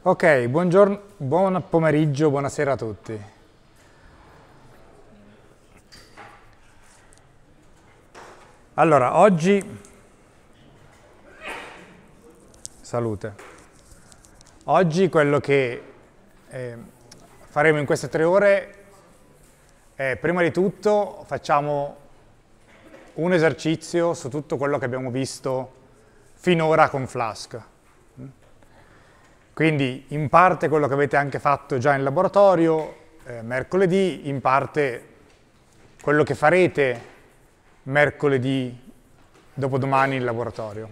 Ok, buongiorno, buon pomeriggio, buonasera a tutti. Allora, oggi... Salute. Oggi quello che eh, faremo in queste tre ore è, prima di tutto, facciamo un esercizio su tutto quello che abbiamo visto finora con Flask. Quindi in parte quello che avete anche fatto già in laboratorio eh, mercoledì, in parte quello che farete mercoledì dopodomani in laboratorio.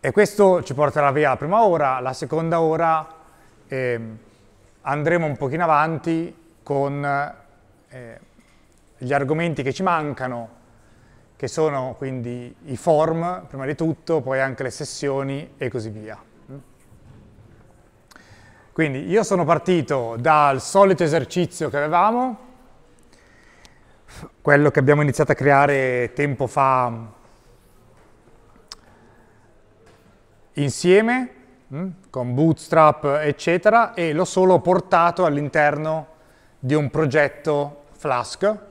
E questo ci porterà via la prima ora, la seconda ora eh, andremo un pochino avanti con eh, gli argomenti che ci mancano, che sono quindi i form, prima di tutto, poi anche le sessioni e così via. Quindi io sono partito dal solito esercizio che avevamo, quello che abbiamo iniziato a creare tempo fa insieme, mm, con Bootstrap, eccetera, e l'ho solo portato all'interno di un progetto Flask,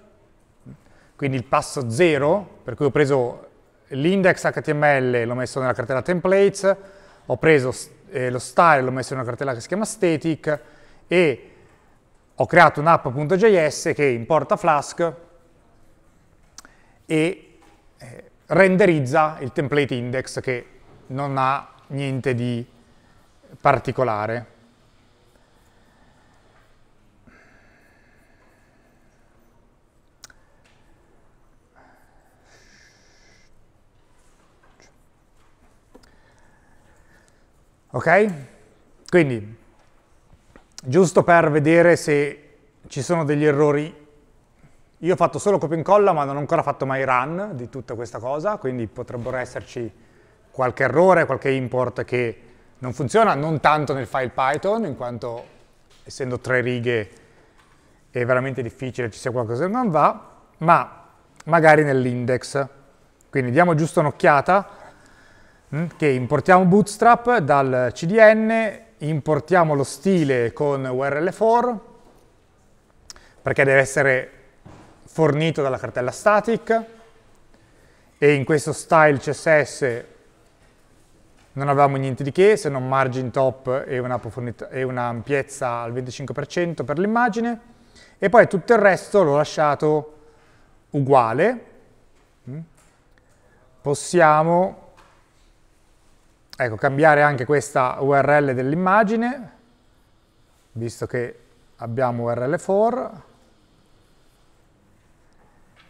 quindi il passo 0, per cui ho preso l'index HTML e l'ho messo nella cartella templates, ho preso eh, lo style, e l'ho messo in una cartella che si chiama static e ho creato un'app.js che importa Flask e eh, renderizza il template index che non ha niente di particolare. Ok? Quindi, giusto per vedere se ci sono degli errori, io ho fatto solo copia e incolla ma non ho ancora fatto mai run di tutta questa cosa, quindi potrebbero esserci qualche errore, qualche import che non funziona, non tanto nel file Python, in quanto essendo tre righe è veramente difficile ci sia qualcosa che non va, ma magari nell'index. Quindi diamo giusto un'occhiata che mm? importiamo Bootstrap dal CDN, importiamo lo stile con URL4, perché deve essere fornito dalla cartella static, e in questo style CSS non avevamo niente di che, se non margin top e un'ampiezza e al 25% per l'immagine, e poi tutto il resto l'ho lasciato uguale. Mm? Possiamo Ecco, cambiare anche questa URL dell'immagine, visto che abbiamo URL for,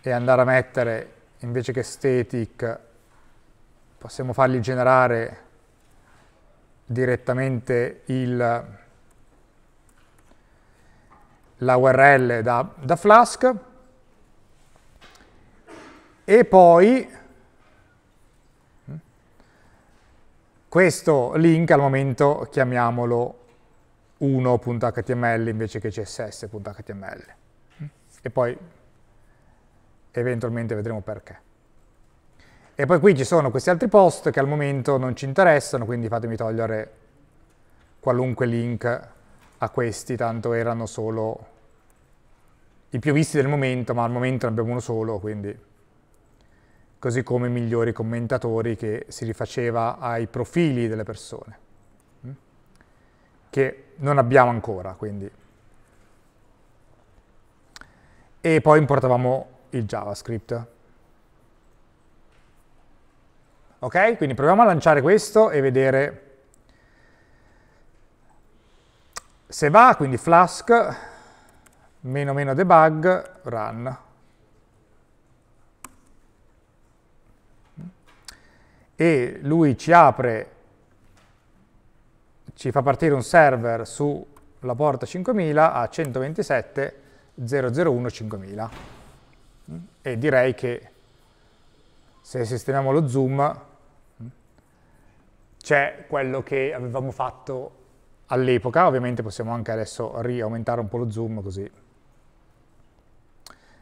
e andare a mettere, invece che static, possiamo fargli generare direttamente il, la URL da, da Flask, e poi Questo link al momento chiamiamolo 1.html invece che css.html. E poi eventualmente vedremo perché. E poi qui ci sono questi altri post che al momento non ci interessano, quindi fatemi togliere qualunque link a questi, tanto erano solo i più visti del momento, ma al momento ne abbiamo uno solo, quindi così come migliori commentatori che si rifaceva ai profili delle persone, mm, che non abbiamo ancora, quindi. E poi importavamo il JavaScript. Ok? Quindi proviamo a lanciare questo e vedere se va, quindi flask, meno meno debug, run. e lui ci apre, ci fa partire un server sulla porta 5000 a 127.001.5000. e direi che se sistemiamo lo zoom c'è quello che avevamo fatto all'epoca, ovviamente possiamo anche adesso riaumentare un po' lo zoom così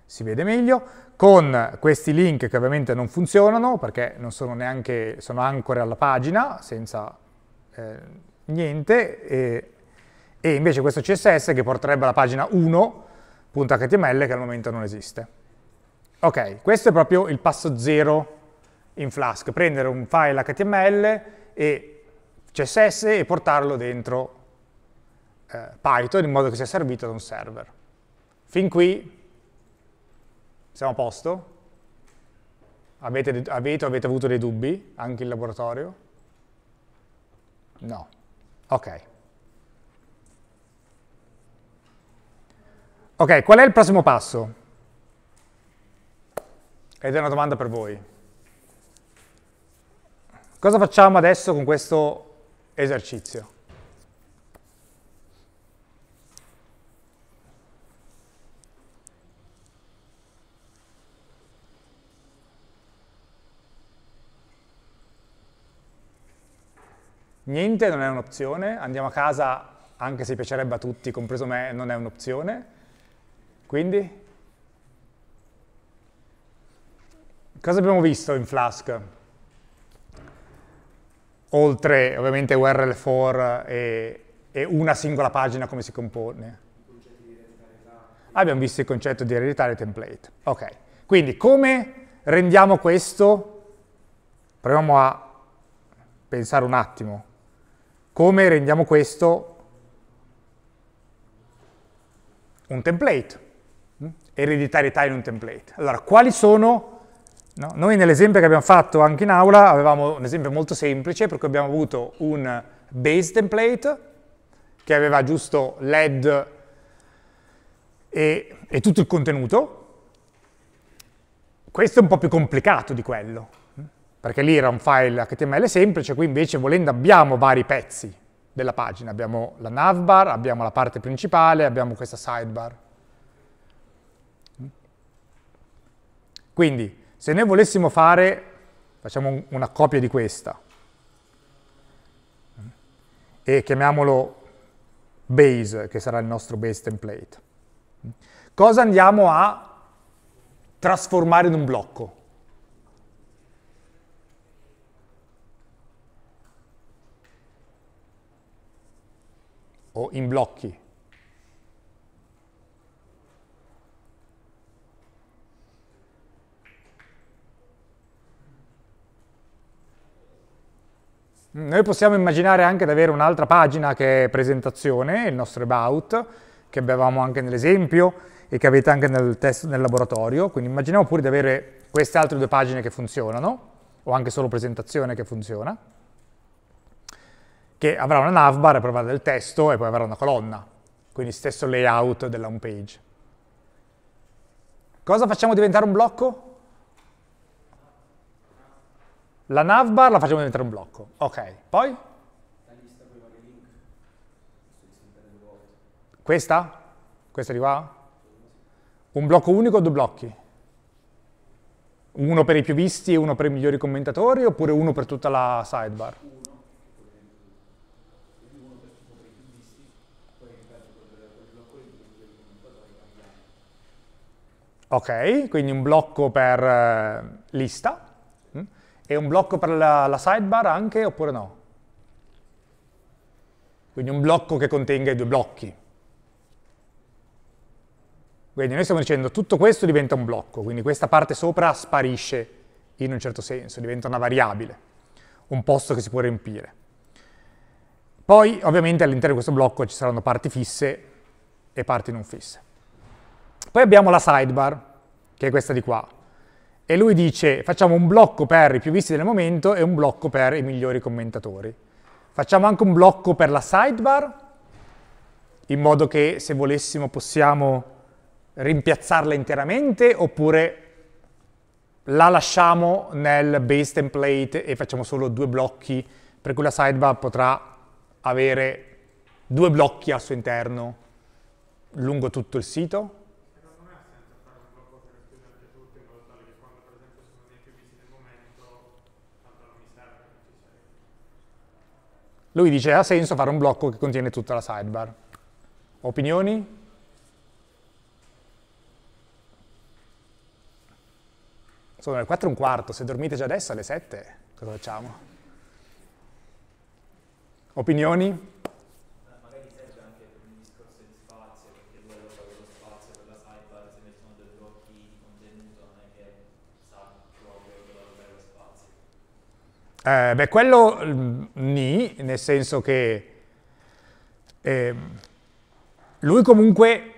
si vede meglio, con questi link che ovviamente non funzionano perché non sono neanche, sono ancore alla pagina senza eh, niente, e, e invece questo CSS che porterebbe alla pagina 1.html che al momento non esiste. Ok, questo è proprio il passo zero in Flask, prendere un file HTML e CSS e portarlo dentro eh, Python in modo che sia servito da un server. Fin qui siamo a posto? Avete, avete, avete avuto dei dubbi, anche in laboratorio? No. Ok. Ok, qual è il prossimo passo? Ed è una domanda per voi. Cosa facciamo adesso con questo esercizio? Niente non è un'opzione, andiamo a casa anche se piacerebbe a tutti, compreso me, non è un'opzione. Quindi? Cosa abbiamo visto in Flask? Oltre ovviamente URL4 e, e una singola pagina come si compone. Abbiamo visto il concetto di ereditare template. Ok, quindi come rendiamo questo? Proviamo a pensare un attimo. Come rendiamo questo un template? Mm? Ereditarietà in un template. Allora, quali sono... No? Noi nell'esempio che abbiamo fatto anche in aula avevamo un esempio molto semplice per cui abbiamo avuto un base template che aveva giusto LED e, e tutto il contenuto. Questo è un po' più complicato di quello, perché lì era un file HTML semplice, qui invece volendo abbiamo vari pezzi della pagina, abbiamo la navbar, abbiamo la parte principale, abbiamo questa sidebar. Quindi, se noi volessimo fare, facciamo una copia di questa, e chiamiamolo base, che sarà il nostro base template. Cosa andiamo a trasformare in un blocco? o in blocchi. Noi possiamo immaginare anche di avere un'altra pagina che è presentazione, il nostro about, che avevamo anche nell'esempio e che avete anche nel test nel laboratorio, quindi immaginiamo pure di avere queste altre due pagine che funzionano, o anche solo presentazione che funziona che avrà una navbar per fare del testo e poi avrà una colonna, quindi stesso layout della home page. Cosa facciamo diventare un blocco? La navbar la facciamo diventare un blocco. Ok, poi? Questa? Questa di qua? Un blocco unico o due blocchi? Uno per i più visti e uno per i migliori commentatori oppure uno per tutta la sidebar? Ok, quindi un blocco per eh, lista. Mm? E un blocco per la, la sidebar anche oppure no? Quindi un blocco che contenga i due blocchi. Quindi noi stiamo dicendo tutto questo diventa un blocco, quindi questa parte sopra sparisce in un certo senso, diventa una variabile, un posto che si può riempire. Poi ovviamente all'interno di questo blocco ci saranno parti fisse e parti non fisse. Poi abbiamo la sidebar, che è questa di qua. E lui dice, facciamo un blocco per i più visti del momento e un blocco per i migliori commentatori. Facciamo anche un blocco per la sidebar, in modo che se volessimo possiamo rimpiazzarla interamente, oppure la lasciamo nel base template e facciamo solo due blocchi, per cui la sidebar potrà avere due blocchi al suo interno lungo tutto il sito. Lui dice ha senso fare un blocco che contiene tutta la sidebar. Opinioni? Sono le 4 e un quarto, se dormite già adesso alle 7 cosa facciamo? Opinioni? Eh, beh, quello mm, ni, nel senso che eh, lui comunque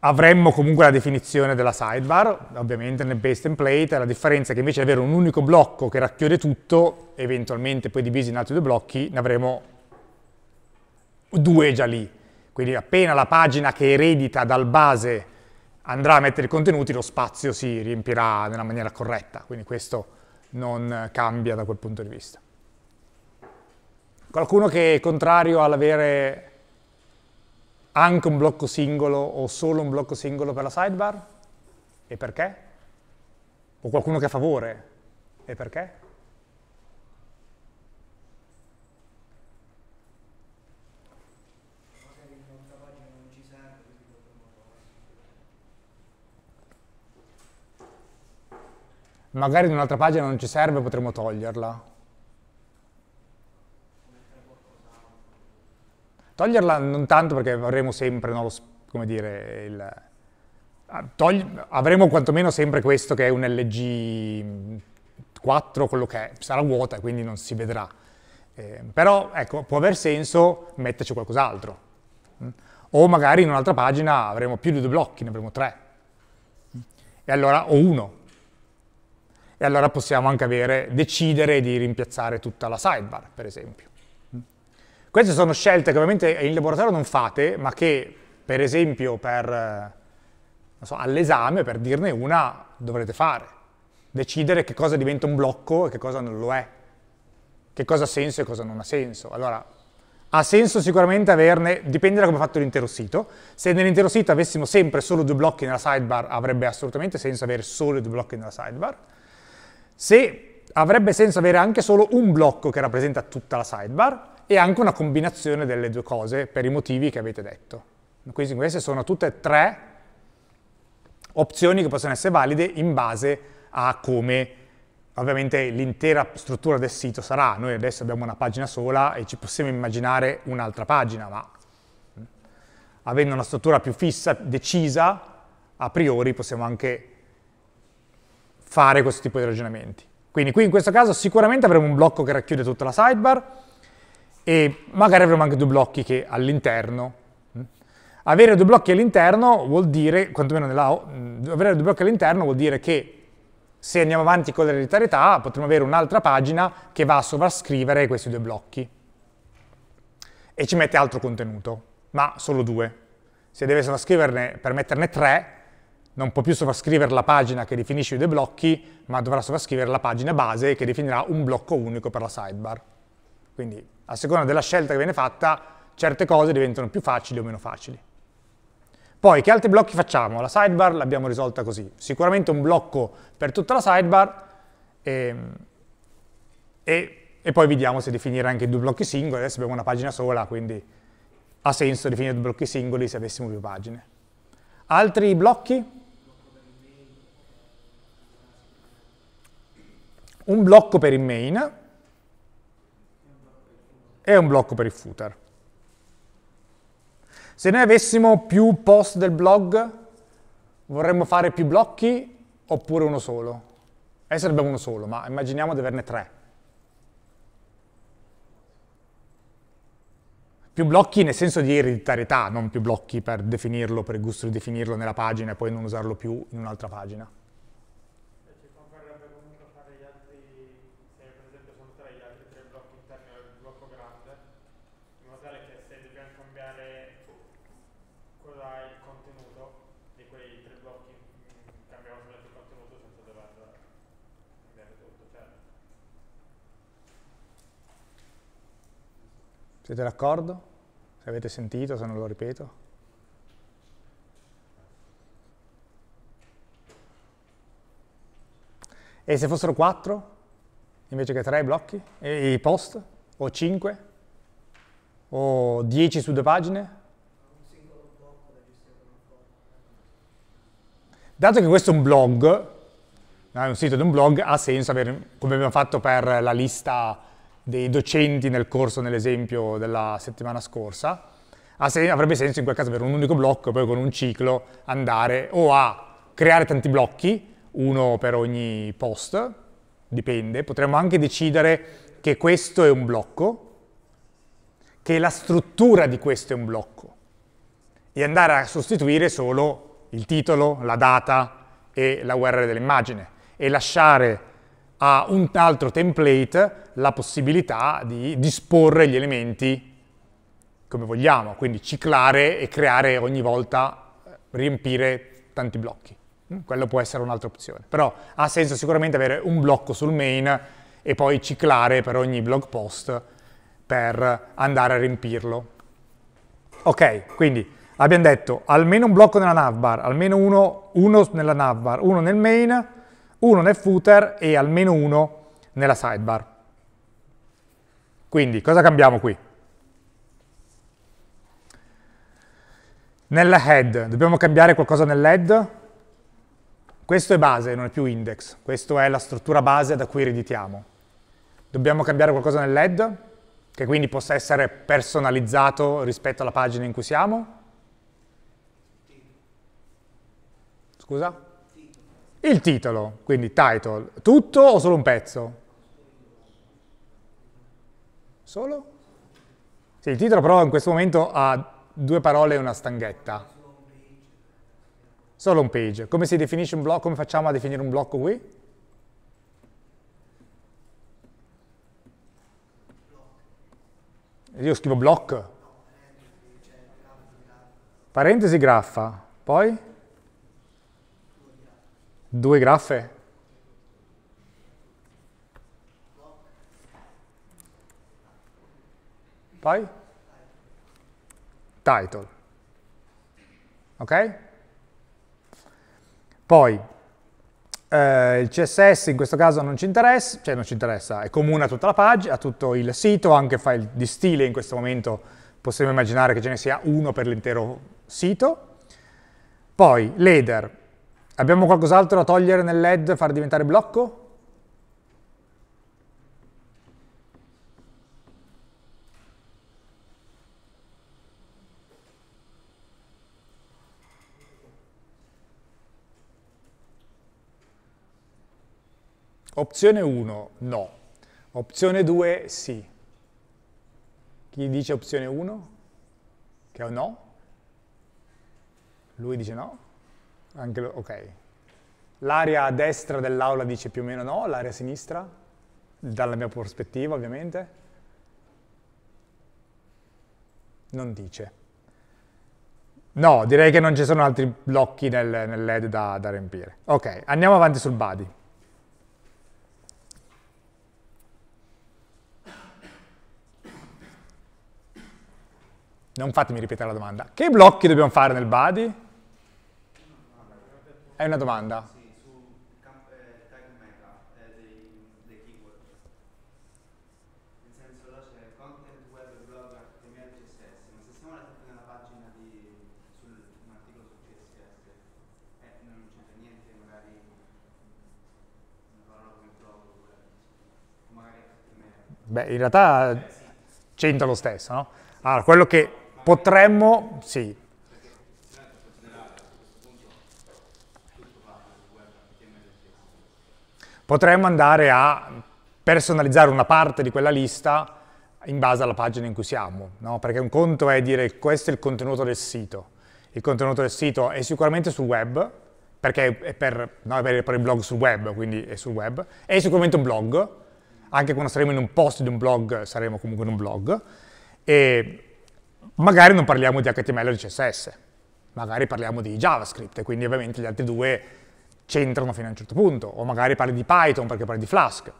avremmo comunque la definizione della sidebar, ovviamente nel base template, la differenza è che invece di avere un unico blocco che racchiude tutto, eventualmente poi divisi in altri due blocchi, ne avremo due già lì. Quindi appena la pagina che eredita dal base andrà a mettere i contenuti, lo spazio si riempirà nella maniera corretta. Quindi questo non cambia da quel punto di vista. Qualcuno che è contrario all'avere anche un blocco singolo o solo un blocco singolo per la sidebar? E perché? O qualcuno che è a favore? E perché? magari in un'altra pagina non ci serve, potremmo toglierla. Toglierla non tanto perché avremo sempre, no, lo, come dire, il, ah, avremo quantomeno sempre questo che è un LG4, quello che è, sarà vuota, e quindi non si vedrà. Eh, però, ecco, può aver senso metterci qualcos'altro. Mm. O magari in un'altra pagina avremo più di due blocchi, ne avremo tre. Mm. E allora, o uno, e allora possiamo anche avere, decidere di rimpiazzare tutta la sidebar, per esempio. Queste sono scelte che ovviamente in laboratorio non fate, ma che per esempio eh, so, all'esame, per dirne una, dovrete fare. Decidere che cosa diventa un blocco e che cosa non lo è. Che cosa ha senso e cosa non ha senso. Allora, ha senso sicuramente averne, dipende da come è fatto l'intero sito. Se nell'intero sito avessimo sempre solo due blocchi nella sidebar, avrebbe assolutamente senso avere solo due blocchi nella sidebar se avrebbe senso avere anche solo un blocco che rappresenta tutta la sidebar e anche una combinazione delle due cose per i motivi che avete detto. Quindi queste sono tutte e tre opzioni che possono essere valide in base a come ovviamente l'intera struttura del sito sarà. Noi adesso abbiamo una pagina sola e ci possiamo immaginare un'altra pagina, ma mm, avendo una struttura più fissa, decisa, a priori possiamo anche fare questo tipo di ragionamenti. Quindi qui in questo caso sicuramente avremo un blocco che racchiude tutta la sidebar e magari avremo anche due blocchi che all'interno. Avere due blocchi all'interno vuol dire, quantomeno nella, avere due blocchi all'interno vuol dire che se andiamo avanti con l'ereditarietà potremo avere un'altra pagina che va a sovrascrivere questi due blocchi e ci mette altro contenuto, ma solo due. Se deve sovrascriverne per metterne tre, non può più sovrascrivere la pagina che definisce i due blocchi, ma dovrà sovrascrivere la pagina base che definirà un blocco unico per la sidebar. Quindi a seconda della scelta che viene fatta, certe cose diventano più facili o meno facili. Poi che altri blocchi facciamo? La sidebar l'abbiamo risolta così. Sicuramente un blocco per tutta la sidebar e, ehm, e, e poi vediamo se definire anche due blocchi singoli. Adesso abbiamo una pagina sola, quindi ha senso definire due blocchi singoli se avessimo più pagine. Altri blocchi? un blocco per il main e un blocco per il footer. Se noi avessimo più post del blog, vorremmo fare più blocchi oppure uno solo? Adesso ne abbiamo uno solo, ma immaginiamo di averne tre. Più blocchi nel senso di ereditarietà, non più blocchi per definirlo, per il gusto di definirlo nella pagina e poi non usarlo più in un'altra pagina. blocchi mh, mm, cambiamo solamente contenuto senza dover cambiare tutto. Cioè. Siete d'accordo? Se avete sentito, se non lo ripeto. E se fossero 4 invece che 3 blocchi? E i post? O 5? O 10 su due pagine? Dato che questo è un blog, è eh, un sito di un blog, ha senso avere, come abbiamo fatto per la lista dei docenti nel corso, nell'esempio della settimana scorsa, avrebbe senso in quel caso avere un unico blocco e poi con un ciclo andare o a creare tanti blocchi, uno per ogni post, dipende, potremmo anche decidere che questo è un blocco, che la struttura di questo è un blocco e andare a sostituire solo il titolo, la data e la URL dell'immagine e lasciare a un altro template la possibilità di disporre gli elementi come vogliamo, quindi ciclare e creare ogni volta, eh, riempire tanti blocchi. Mm, quello può essere un'altra opzione. Però ha senso sicuramente avere un blocco sul main e poi ciclare per ogni blog post per andare a riempirlo. Ok, quindi abbiamo detto almeno un blocco nella navbar, almeno uno, uno nella navbar, uno nel main, uno nel footer e almeno uno nella sidebar. Quindi cosa cambiamo qui? Nella head, dobbiamo cambiare qualcosa nell'head? Questo è base, non è più index, questa è la struttura base da cui ereditiamo. Dobbiamo cambiare qualcosa nell'head, che quindi possa essere personalizzato rispetto alla pagina in cui siamo? Scusa? Il titolo, quindi title. Tutto o solo un pezzo? Solo? Sì, il titolo però in questo momento ha due parole e una stanghetta. Solo un page. Come si definisce un blocco? Come facciamo a definire un blocco qui? Io scrivo block. Parentesi graffa, poi? Due graffe? Poi? Title. Ok? Poi, eh, il CSS in questo caso non ci interessa, cioè non ci interessa, è comune a tutta la pagina, a tutto il sito, anche file di stile in questo momento possiamo immaginare che ce ne sia uno per l'intero sito. Poi, l'header, Abbiamo qualcos'altro da togliere nel LED, far diventare blocco? Opzione 1, no. Opzione 2, sì. Chi dice opzione 1? Che è un no? Lui dice no. Anche lo, ok. L'area a destra dell'aula dice più o meno no, l'area a sinistra, dalla mia prospettiva ovviamente, non dice. No, direi che non ci sono altri blocchi nel, nel LED da, da riempire. Ok, andiamo avanti sul body. Non fatemi ripetere la domanda. Che blocchi dobbiamo fare nel body? Hai una domanda? Sì, su eh, tag meta eh, dei, dei, keyword. Nel senso, là c'è content, web, blog, HTML, CSS, ma se siamo andati nella pagina di sul, un articolo su CSS, eh, non c'entra niente, magari una parola come blog, o magari HTML. Beh, in realtà eh, sì. c'entra lo stesso, no? Allora, quello che potremmo, sì, Potremmo andare a personalizzare una parte di quella lista in base alla pagina in cui siamo, no? perché un conto è dire questo è il contenuto del sito, il contenuto del sito è sicuramente sul web, perché è per, no, è per il blog sul web, quindi è sul web, è sicuramente un blog, anche quando saremo in un post di un blog saremo comunque in un blog, e magari non parliamo di HTML o di CSS, magari parliamo di JavaScript, quindi ovviamente gli altri due c'entrano fino a un certo punto, o magari parli di Python perché parli di Flask.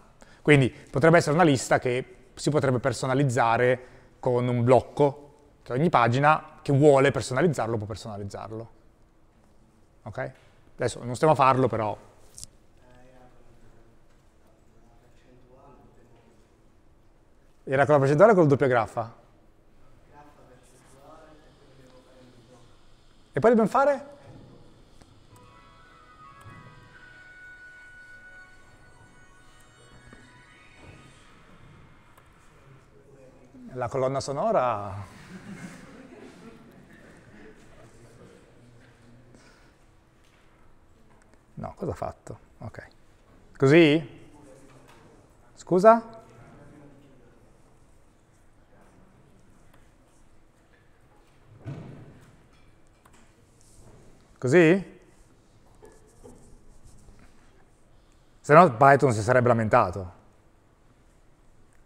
Quindi potrebbe essere una lista che si potrebbe personalizzare con un blocco, che ogni pagina che vuole personalizzarlo può personalizzarlo. Ok? Adesso non stiamo a farlo, però... Era con la percentuale o con la doppia graffa? Graffa percentuale E poi dobbiamo fare? la colonna sonora... No, cosa ho fatto? Ok. Così? Scusa? Così? Se no Python si sarebbe lamentato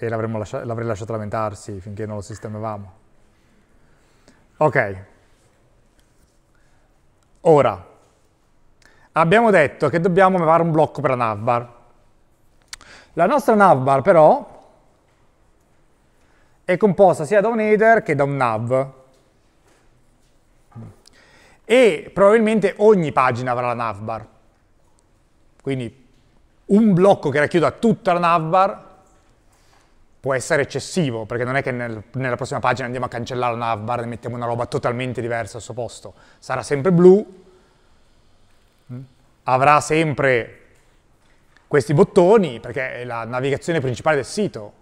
e lascia l'avrei lasciato lamentarsi finché non lo sistemavamo. Ok. Ora, abbiamo detto che dobbiamo fare un blocco per la navbar. La nostra navbar però è composta sia da un header che da un nav. E probabilmente ogni pagina avrà la navbar. Quindi un blocco che racchiuda tutta la navbar può essere eccessivo, perché non è che nel, nella prossima pagina andiamo a cancellare la navbar e mettiamo una roba totalmente diversa al suo posto. Sarà sempre blu, mm. avrà sempre questi bottoni, perché è la navigazione principale del sito.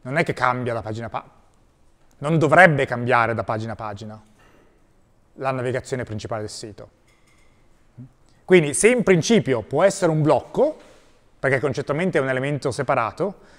Non è che cambia da pagina a pagina. Non dovrebbe cambiare da pagina a pagina la navigazione principale del sito. Mm. Quindi se in principio può essere un blocco, perché concettualmente è un elemento separato,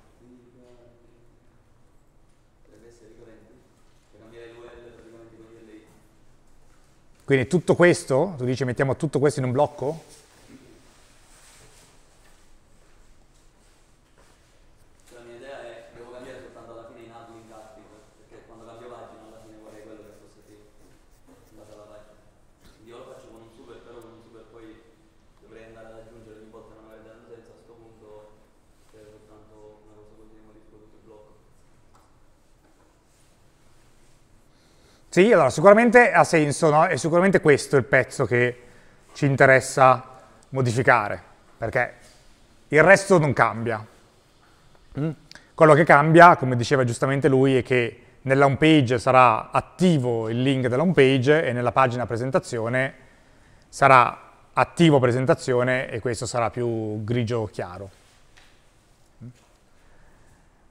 Quindi tutto questo, tu dici mettiamo tutto questo in un blocco? Sì, allora sicuramente ha senso, no? è sicuramente questo il pezzo che ci interessa modificare, perché il resto non cambia. Mm. Quello che cambia, come diceva giustamente lui, è che nella home page sarà attivo il link della home page e nella pagina presentazione sarà attivo presentazione e questo sarà più grigio chiaro. Mm?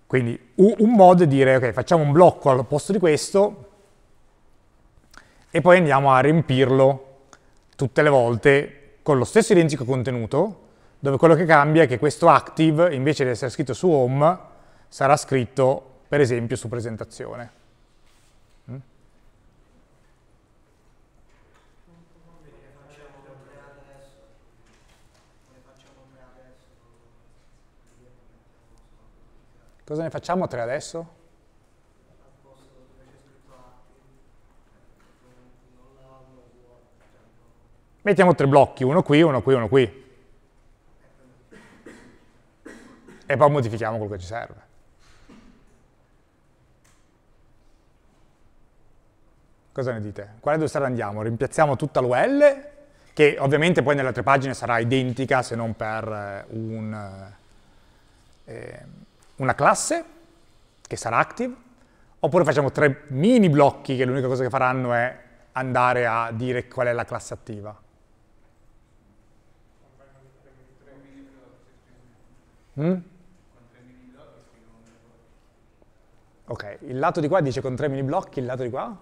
Quindi un modo è dire, ok, facciamo un blocco al posto di questo, e poi andiamo a riempirlo tutte le volte con lo stesso identico contenuto, dove quello che cambia è che questo active, invece di essere scritto su home, sarà scritto, per esempio, su presentazione. Mm? Cosa ne facciamo tre adesso? Mettiamo tre blocchi, uno qui, uno qui, uno qui. E poi modifichiamo quello che ci serve. Cosa ne dite? Quale dove stare andiamo? Rimpiazziamo tutta l'UL, che ovviamente poi nelle altre pagine sarà identica se non per eh, un, eh, ehm, una classe, che sarà active, oppure facciamo tre mini blocchi che l'unica cosa che faranno è andare a dire qual è la classe attiva. Mm? Ok, il lato di qua dice con tre mini blocchi, il lato di qua?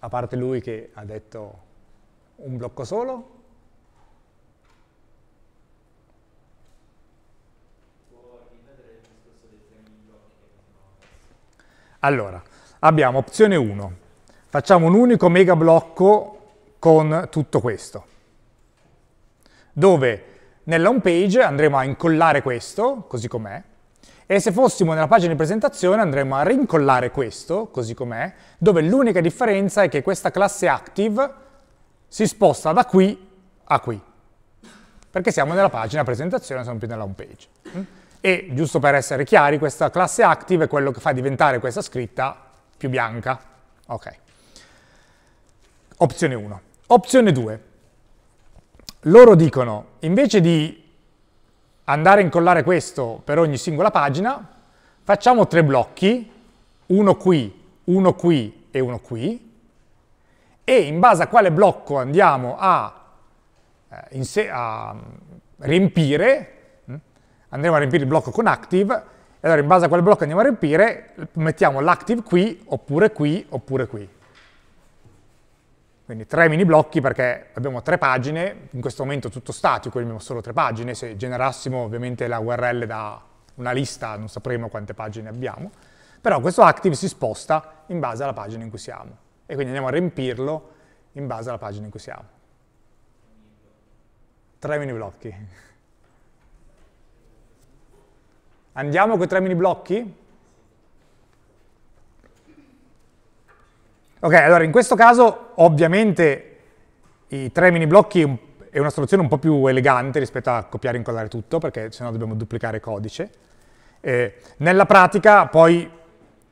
A parte lui che ha detto un blocco solo. Allora, abbiamo opzione 1. Facciamo un unico megablocco con tutto questo, dove nella home page andremo a incollare questo, così com'è, e se fossimo nella pagina di presentazione andremo a rincollare questo, così com'è, dove l'unica differenza è che questa classe active si sposta da qui a qui, perché siamo nella pagina presentazione, siamo più nella home page. Mm? E, giusto per essere chiari, questa classe active è quello che fa diventare questa scritta più bianca. Ok. Opzione 1. Opzione 2 loro dicono, invece di andare a incollare questo per ogni singola pagina, facciamo tre blocchi, uno qui, uno qui e uno qui, e in base a quale blocco andiamo a, eh, a mm, riempire, mh? Mm, andremo a riempire il blocco con active, e allora in base a quale blocco andiamo a riempire mettiamo l'active qui, oppure qui, oppure qui. Quindi tre mini blocchi perché abbiamo tre pagine, in questo momento tutto statico, quindi abbiamo solo tre pagine, se generassimo ovviamente la URL da una lista non sapremo quante pagine abbiamo, però questo active si sposta in base alla pagina in cui siamo e quindi andiamo a riempirlo in base alla pagina in cui siamo. Tre mini blocchi. Andiamo con i tre mini blocchi? Ok, allora in questo caso ovviamente i tre mini blocchi è una soluzione un po' più elegante rispetto a copiare e incollare tutto, perché sennò dobbiamo duplicare codice. Eh, nella pratica poi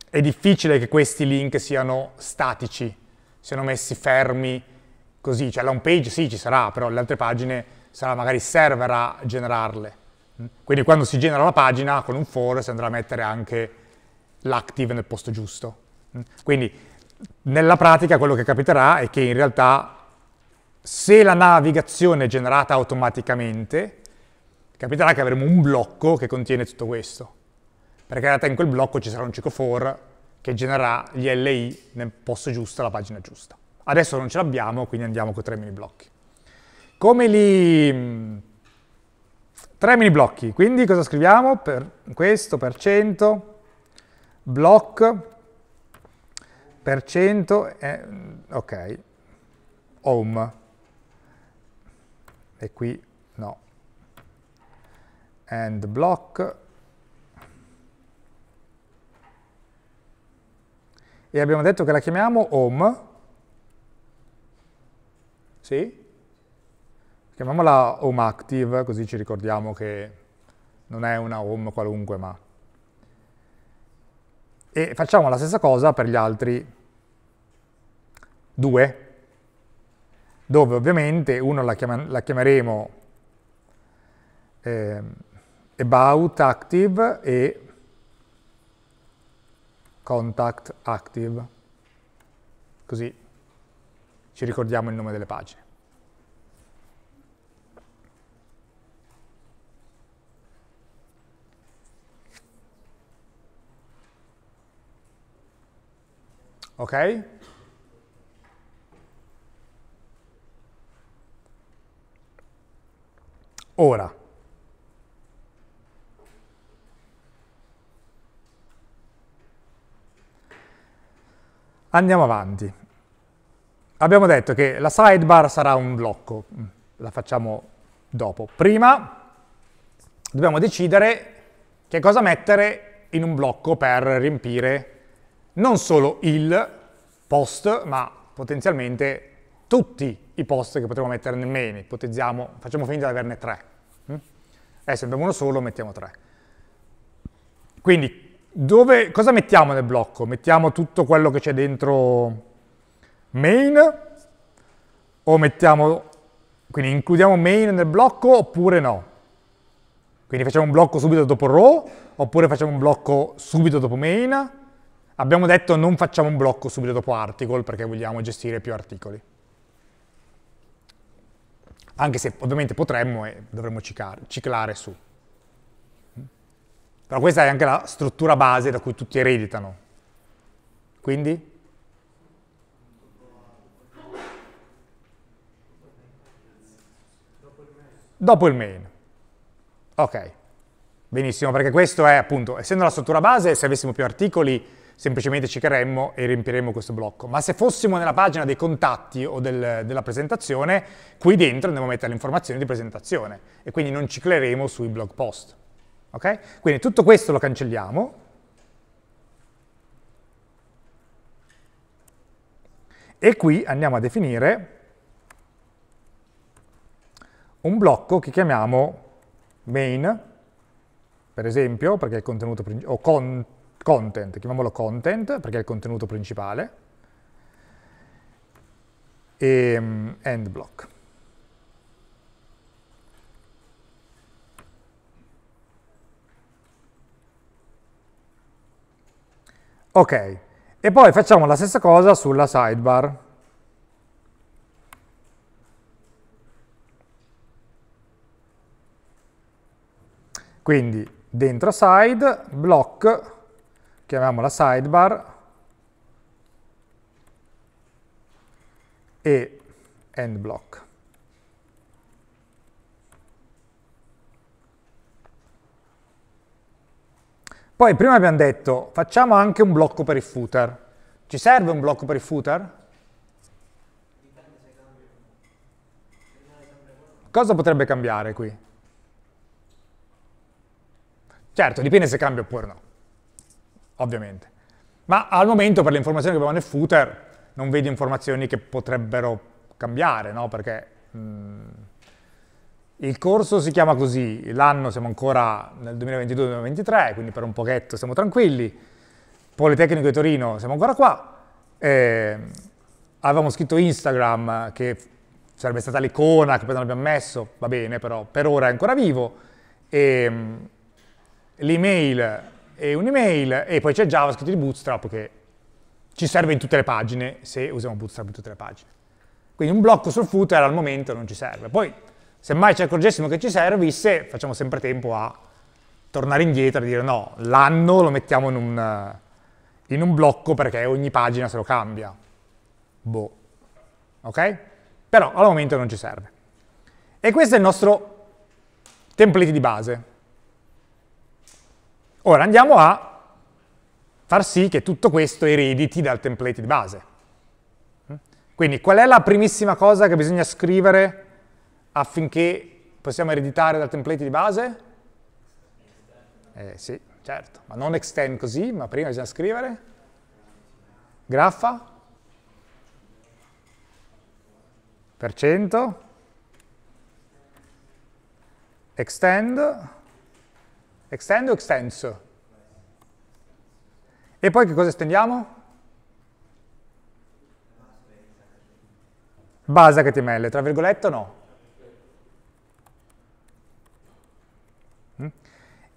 è difficile che questi link siano statici, siano messi fermi così, cioè la home page sì ci sarà, però le altre pagine sarà magari il server a generarle. Quindi quando si genera la pagina con un for si andrà a mettere anche l'active nel posto giusto. Quindi nella pratica quello che capiterà è che in realtà se la navigazione è generata automaticamente, capiterà che avremo un blocco che contiene tutto questo, perché in realtà in quel blocco ci sarà un ciclo for che genererà gli LI nel posto giusto, la pagina giusta. Adesso non ce l'abbiamo, quindi andiamo con tre mini blocchi. Come li... Tre mini blocchi, quindi cosa scriviamo? Per questo, per 100, block, per cento è, eh, ok, home, e qui no, and block, e abbiamo detto che la chiamiamo home, sì? Chiamiamola home active, così ci ricordiamo che non è una home qualunque, ma... E facciamo la stessa cosa per gli altri 2, dove ovviamente uno la, chiama, la chiameremo eh, about active e contact active, così ci ricordiamo il nome delle pagine. Ok? ora. Andiamo avanti. Abbiamo detto che la sidebar sarà un blocco, mm, la facciamo dopo. Prima dobbiamo decidere che cosa mettere in un blocco per riempire non solo il post, ma potenzialmente tutti i post che potremmo mettere nel main, ipotizziamo, facciamo finta di averne tre. Adesso mm? eh, abbiamo uno solo, mettiamo tre. Quindi, dove, cosa mettiamo nel blocco? Mettiamo tutto quello che c'è dentro main, o mettiamo, quindi includiamo main nel blocco oppure no? Quindi facciamo un blocco subito dopo row, oppure facciamo un blocco subito dopo main, Abbiamo detto non facciamo un blocco subito dopo article perché vogliamo gestire più articoli anche se ovviamente potremmo e dovremmo ciclare su. Però questa è anche la struttura base da cui tutti ereditano. Quindi? Dopo il main. Ok, benissimo, perché questo è appunto, essendo la struttura base, se avessimo più articoli semplicemente ci e riempiremo questo blocco. Ma se fossimo nella pagina dei contatti o del, della presentazione, qui dentro andiamo a mettere le informazioni di presentazione e quindi non cicleremo sui blog post. Okay? Quindi tutto questo lo cancelliamo e qui andiamo a definire un blocco che chiamiamo main, per esempio, perché è il contenuto principale, o cont content, chiamiamolo content perché è il contenuto principale, e mm, end block. Ok, e poi facciamo la stessa cosa sulla sidebar. Quindi dentro side, block, chiamiamola sidebar e end block. Poi prima abbiamo detto facciamo anche un blocco per il footer. Ci serve un blocco per il footer? Cosa potrebbe cambiare qui? Certo, dipende se cambia oppure no ovviamente. Ma al momento per le informazioni che abbiamo nel footer non vedo informazioni che potrebbero cambiare, no? Perché mh, mm, il corso si chiama così, l'anno siamo ancora nel 2022-2023, quindi per un pochetto siamo tranquilli. Politecnico di Torino siamo ancora qua. Eh, avevamo scritto Instagram che sarebbe stata l'icona che poi non abbiamo messo, va bene però, per ora è ancora vivo. E, ehm, l'email e un'email e poi c'è JavaScript di Bootstrap che ci serve in tutte le pagine se usiamo Bootstrap in tutte le pagine. Quindi un blocco sul footer al momento non ci serve. Poi se mai ci accorgessimo che ci servisse facciamo sempre tempo a tornare indietro e dire no, l'anno lo mettiamo in un, in un blocco perché ogni pagina se lo cambia. Boh. Ok? Però al momento non ci serve. E questo è il nostro template di base. Ora andiamo a far sì che tutto questo erediti dal template di base. Quindi qual è la primissima cosa che bisogna scrivere affinché possiamo ereditare dal template di base? Eh, sì, certo, ma non extend così, ma prima bisogna scrivere. Graffa. Per cento. Extend Extend o extenso? E poi che cosa estendiamo? Base HTML, tra virgolette o no?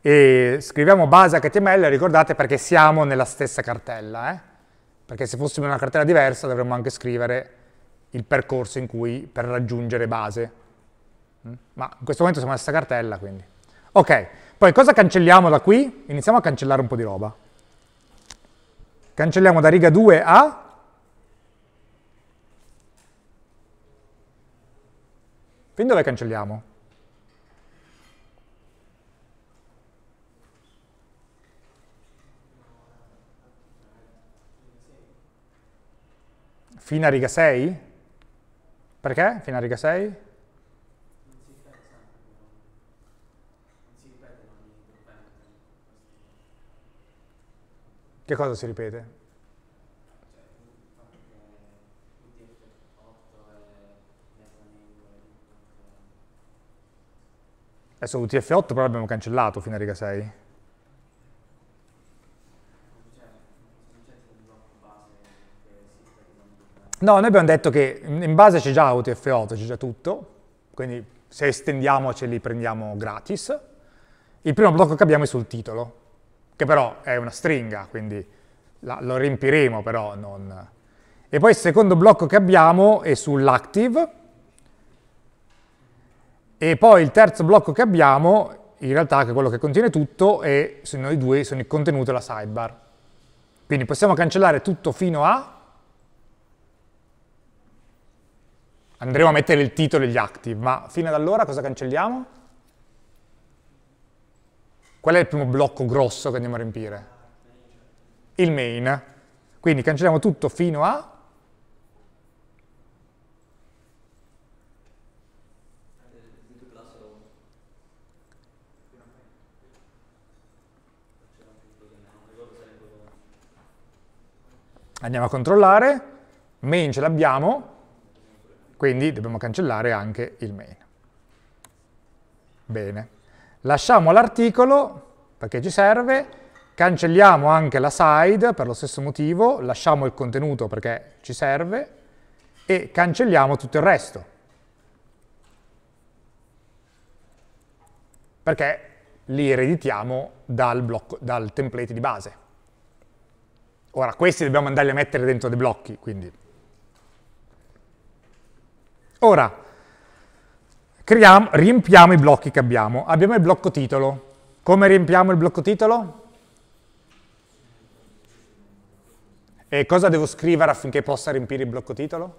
E scriviamo base HTML, ricordate perché siamo nella stessa cartella, eh? perché se fossimo in una cartella diversa dovremmo anche scrivere il percorso in cui per raggiungere base. Mm? Ma in questo momento siamo nella stessa cartella, quindi. Ok, poi cosa cancelliamo da qui? Iniziamo a cancellare un po' di roba. Cancelliamo da riga 2 a... Fin dove cancelliamo? Fino a riga 6? Perché? Fino a riga 6? Che cosa si ripete? Adesso UTF8 però l'abbiamo cancellato fino a riga 6. No, noi abbiamo detto che in base c'è già UTF8, c'è già tutto, quindi se estendiamo ce li prendiamo gratis. Il primo blocco che abbiamo è sul titolo, che però è una stringa, quindi la, lo riempiremo però. Non... E poi il secondo blocco che abbiamo è sull'active, e poi il terzo blocco che abbiamo, in realtà che è quello che contiene tutto, è, sono i due, sono il contenuto e la sidebar. Quindi possiamo cancellare tutto fino a... Andremo a mettere il titolo e gli active, ma fino ad allora cosa cancelliamo? Qual è il primo blocco grosso che andiamo a riempire? Il main. Quindi cancelliamo tutto fino a... Andiamo a controllare, main ce l'abbiamo, quindi dobbiamo cancellare anche il main. Bene. Lasciamo l'articolo, perché ci serve, cancelliamo anche la side per lo stesso motivo, lasciamo il contenuto perché ci serve, e cancelliamo tutto il resto. Perché li ereditiamo dal, blocco, dal template di base. Ora, questi dobbiamo andarli a mettere dentro dei blocchi, quindi. Ora, creiamo, riempiamo i blocchi che abbiamo. Abbiamo il blocco titolo. Come riempiamo il blocco titolo? E cosa devo scrivere affinché possa riempire il blocco titolo?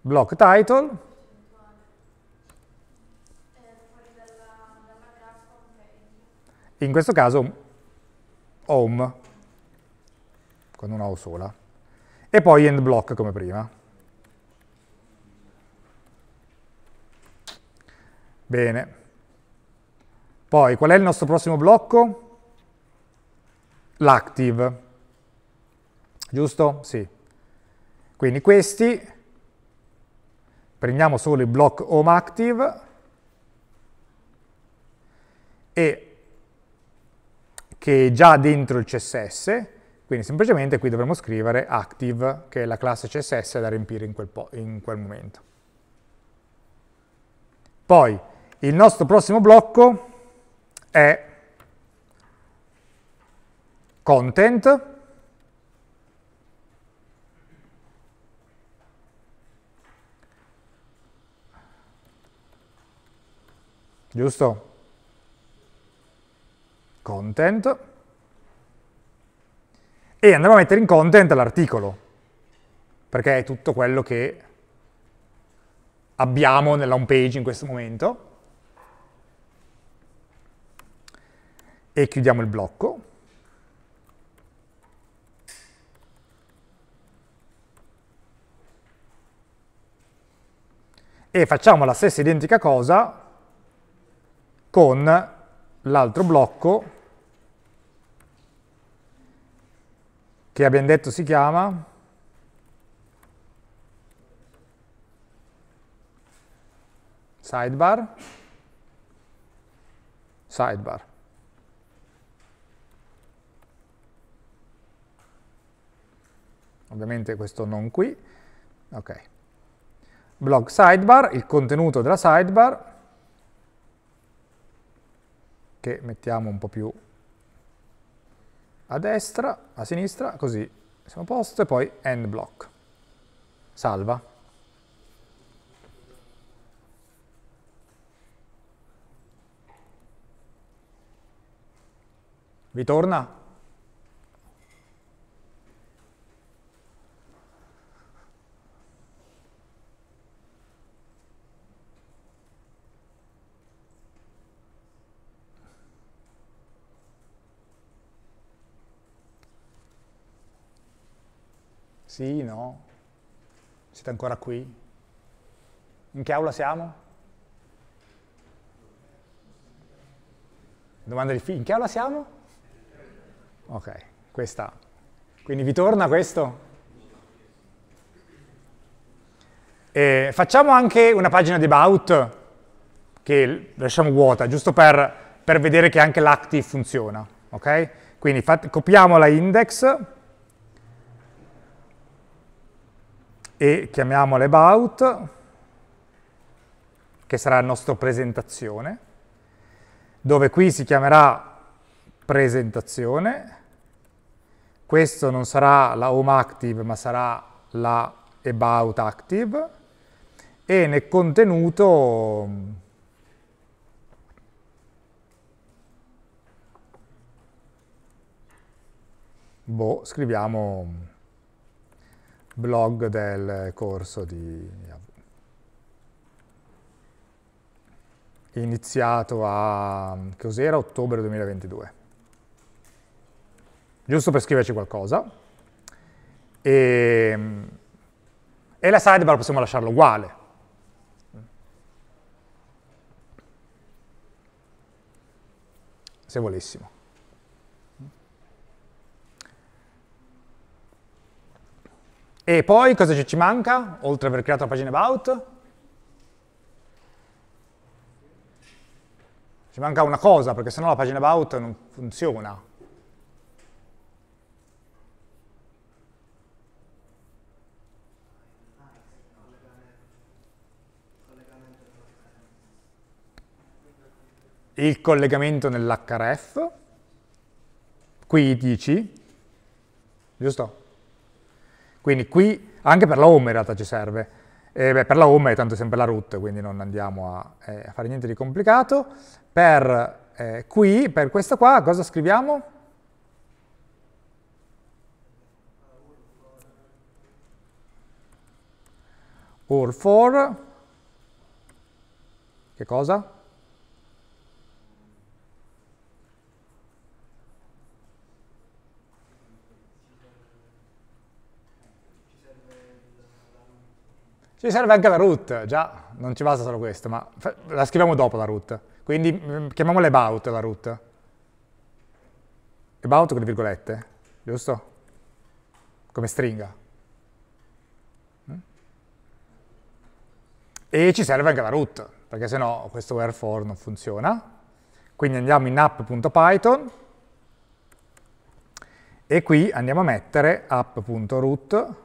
Block title. In questo caso home, con una O sola e poi end block come prima. Bene. Poi qual è il nostro prossimo blocco? L'active. Giusto? Sì. Quindi questi, prendiamo solo il block home active e che è già dentro il CSS, quindi semplicemente qui dovremo scrivere active, che è la classe CSS da riempire in quel, in quel momento. Poi il nostro prossimo blocco è content, giusto? Content e andiamo a mettere in content l'articolo, perché è tutto quello che abbiamo nella home page in questo momento. E chiudiamo il blocco. E facciamo la stessa identica cosa con l'altro blocco che abbiamo detto si chiama sidebar, sidebar. Ovviamente questo non qui, ok. Blog sidebar, il contenuto della sidebar, che mettiamo un po' più a destra, a sinistra, così siamo a posto, e poi end block. Salva. Vi torna? Sì, no? Siete ancora qui? In che aula siamo? Domanda di difficile. In che aula siamo? Ok, questa. Quindi vi torna questo? E facciamo anche una pagina di about che lasciamo vuota, giusto per, per vedere che anche l'active funziona. Ok? Quindi copiamo la index e chiamiamole about, che sarà il nostro presentazione, dove qui si chiamerà presentazione, questo non sarà la home active ma sarà la about active e nel contenuto boh, scriviamo blog del corso di iniziato a, cos'era, ottobre 2022. Giusto per scriverci qualcosa. E, ehm, e la sidebar possiamo lasciarla uguale. Se volessimo. E poi cosa ci manca, oltre ad aver creato la pagina about? Ci manca una cosa, perché sennò la pagina about non funziona. il collegamento nell'href, qui 10, giusto? Quindi qui anche per la home in realtà ci serve. Eh, beh, per la home è tanto sempre la root, quindi non andiamo a, eh, a fare niente di complicato. Per eh, qui, per questa qua, cosa scriviamo? All for, che cosa? Ci serve anche la root, già, non ci basta solo questo, ma la scriviamo dopo la root. Quindi mm, chiamiamola about la root. About con le virgolette, giusto? Come stringa. Mm? E ci serve anche la root, perché sennò no questo wherefore non funziona. Quindi andiamo in app.python e qui andiamo a mettere app.root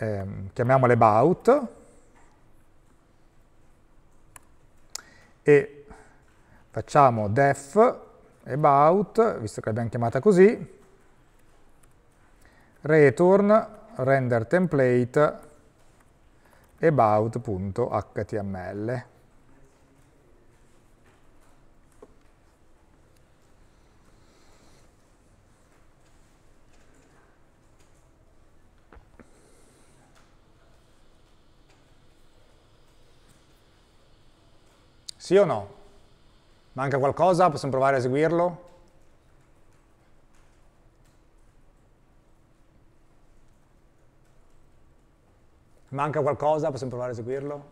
ehm, chiamiamole bout, e facciamo def about, visto che l'abbiamo chiamata così, return render template about.html. Sì o no? Manca qualcosa? Possiamo provare a eseguirlo? Manca qualcosa? Possiamo provare a eseguirlo?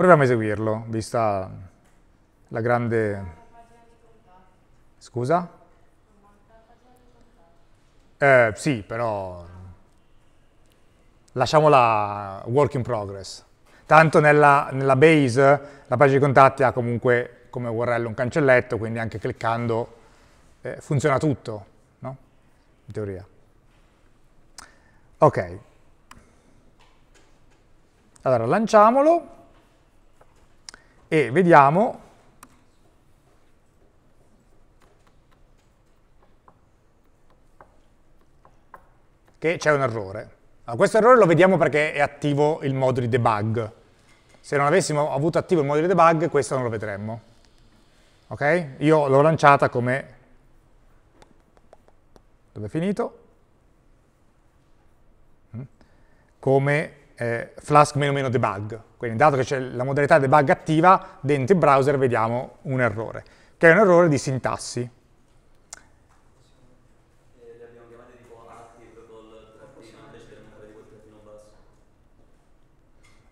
Proviamo a eseguirlo, vista la grande... Scusa? Eh, sì, però lasciamola work in progress. Tanto nella, nella base la pagina di contatti ha comunque come URL un cancelletto, quindi anche cliccando eh, funziona tutto, no? In teoria. Ok. Allora, lanciamolo e vediamo che c'è un errore. Allora, questo errore lo vediamo perché è attivo il modulo di debug. Se non avessimo avuto attivo il modulo di debug, questo non lo vedremmo. Ok? Io l'ho lanciata come... Dove è finito? Mm. Come eh, flask meno meno debug. Quindi dato che c'è la modalità debug attiva, dentro il browser vediamo un errore, che è un errore di sintassi.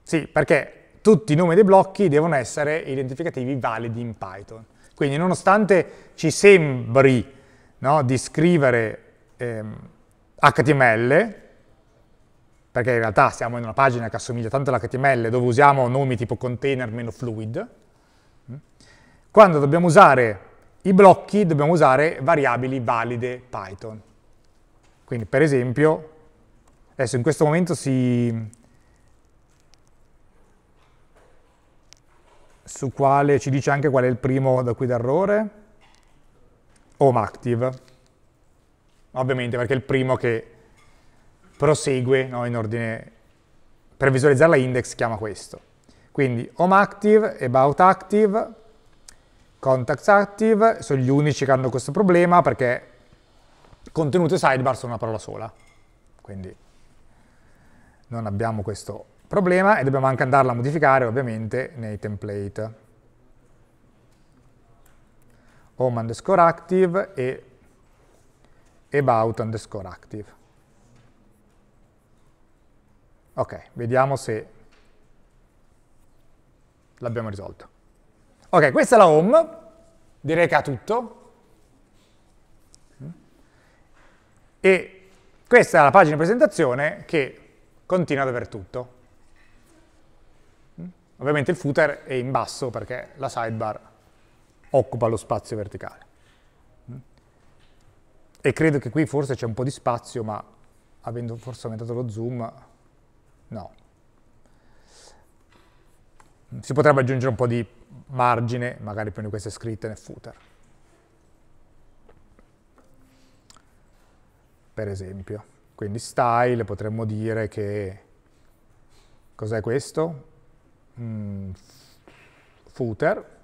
Sì, perché tutti i nomi dei blocchi devono essere identificativi validi in Python. Quindi nonostante ci sembri no, di scrivere ehm, HTML, perché in realtà siamo in una pagina che assomiglia tanto all'HTML dove usiamo nomi tipo container meno fluid. Mm. Quando dobbiamo usare i blocchi dobbiamo usare variabili valide Python. Quindi per esempio, adesso in questo momento si... su quale ci dice anche qual è il primo da qui d'errore, home active, ovviamente perché è il primo che prosegue no, in ordine, per visualizzare la index chiama questo. Quindi home active, about active, contacts active, sono gli unici che hanno questo problema perché contenuto e sidebar sono una parola sola, quindi non abbiamo questo problema e dobbiamo anche andarla a modificare ovviamente nei template. Home underscore active e about underscore active. Ok, vediamo se l'abbiamo risolto. Ok, questa è la home, direi che ha tutto. E questa è la pagina di presentazione che continua ad aver tutto. Ovviamente il footer è in basso perché la sidebar occupa lo spazio verticale. E credo che qui forse c'è un po' di spazio, ma avendo forse aumentato lo zoom No. Si potrebbe aggiungere un po' di margine, magari per queste scritte nel footer. Per esempio. Quindi style potremmo dire che... Cos'è questo? Mm, footer.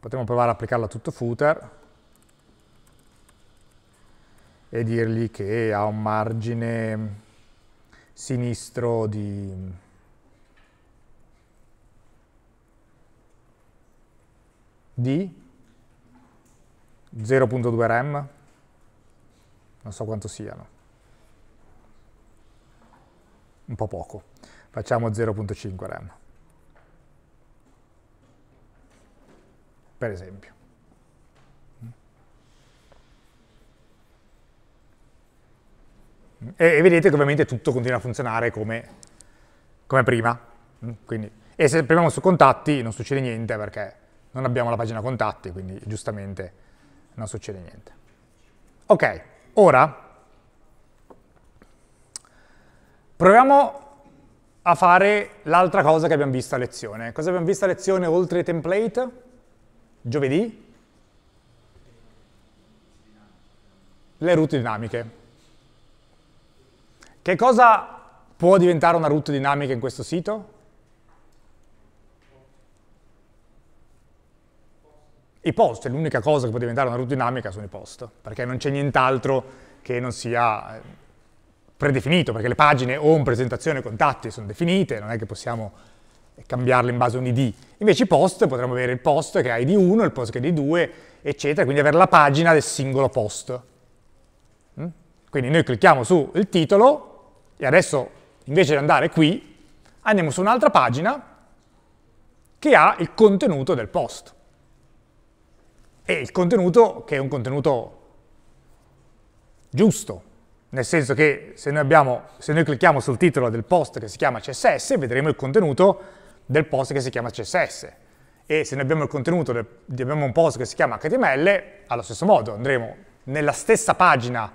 Potremmo provare ad applicarlo a tutto footer e dirgli che ha un margine sinistro di... di 0.2 rem, non so quanto siano, un po' poco, facciamo 0.5 rem, per esempio. E, e, vedete che ovviamente tutto continua a funzionare come, come prima. Mm, quindi, e se premiamo su contatti non succede niente perché non abbiamo la pagina contatti, quindi giustamente non succede niente. Ok, ora proviamo a fare l'altra cosa che abbiamo visto a lezione. Cosa abbiamo visto a lezione oltre ai template? Giovedì? Le route dinamiche. Che cosa può diventare una route dinamica in questo sito? I post, l'unica cosa che può diventare una route dinamica sono i post, perché non c'è nient'altro che non sia eh, predefinito, perché le pagine home, presentazione, contatti sono definite, non è che possiamo cambiarle in base a un ID. Invece i post, potremmo avere il post che ha ID 1, il post che ha ID 2, eccetera, quindi avere la pagina del singolo post. Mm? Quindi noi clicchiamo sul titolo, e adesso, invece di andare qui, andiamo su un'altra pagina che ha il contenuto del post. E il contenuto che è un contenuto giusto, nel senso che se noi, abbiamo, se noi clicchiamo sul titolo del post che si chiama CSS, vedremo il contenuto del post che si chiama CSS. E se noi abbiamo il contenuto, di un post che si chiama HTML, allo stesso modo andremo nella stessa pagina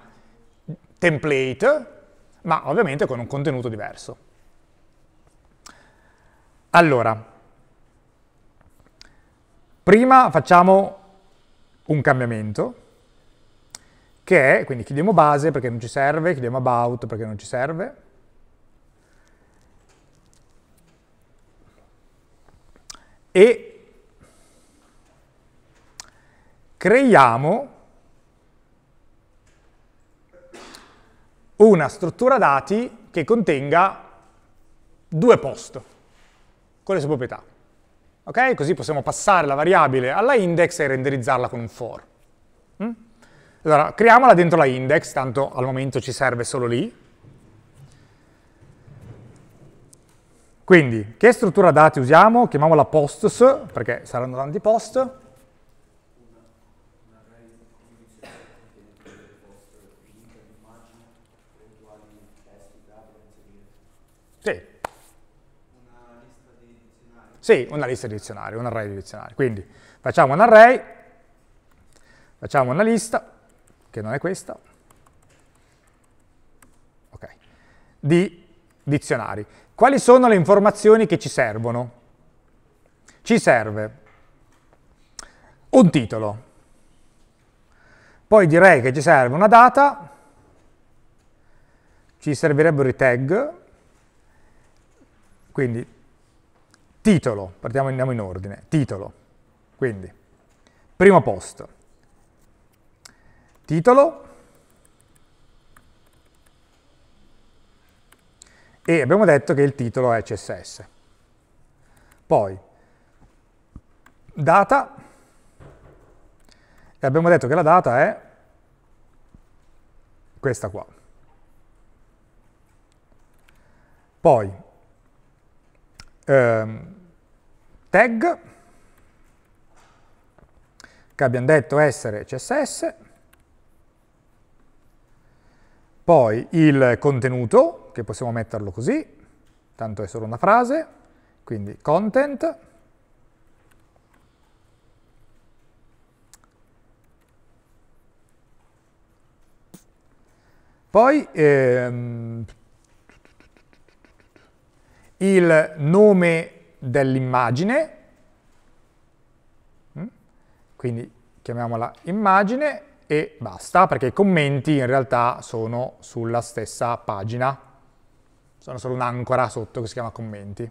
template, ma ovviamente con un contenuto diverso. Allora, prima facciamo un cambiamento, che è, quindi chiudiamo base perché non ci serve, chiudiamo about perché non ci serve, e creiamo una struttura dati che contenga due post con le sue proprietà. Ok? Così possiamo passare la variabile alla index e renderizzarla con un for. Mm? Allora, creiamola dentro la index, tanto al momento ci serve solo lì. Quindi, che struttura dati usiamo? Chiamiamola posts, perché saranno tanti post. Sì, una lista di dizionari, un array di dizionari. Quindi facciamo un array, facciamo una lista, che non è questa, ok, di dizionari. Quali sono le informazioni che ci servono? Ci serve un titolo, poi direi che ci serve una data, ci servirebbero i tag, quindi Titolo, partiamo, andiamo in ordine. Titolo, quindi, primo posto. Titolo. E abbiamo detto che il titolo è CSS. Poi, data. E abbiamo detto che la data è questa qua. Poi, ehm, tag, che abbiamo detto essere CSS, poi il contenuto, che possiamo metterlo così, tanto è solo una frase, quindi content, Poi ehm, il nome dell'immagine, mm? quindi chiamiamola immagine e basta, perché i commenti in realtà sono sulla stessa pagina, sono solo un'ancora sotto che si chiama commenti.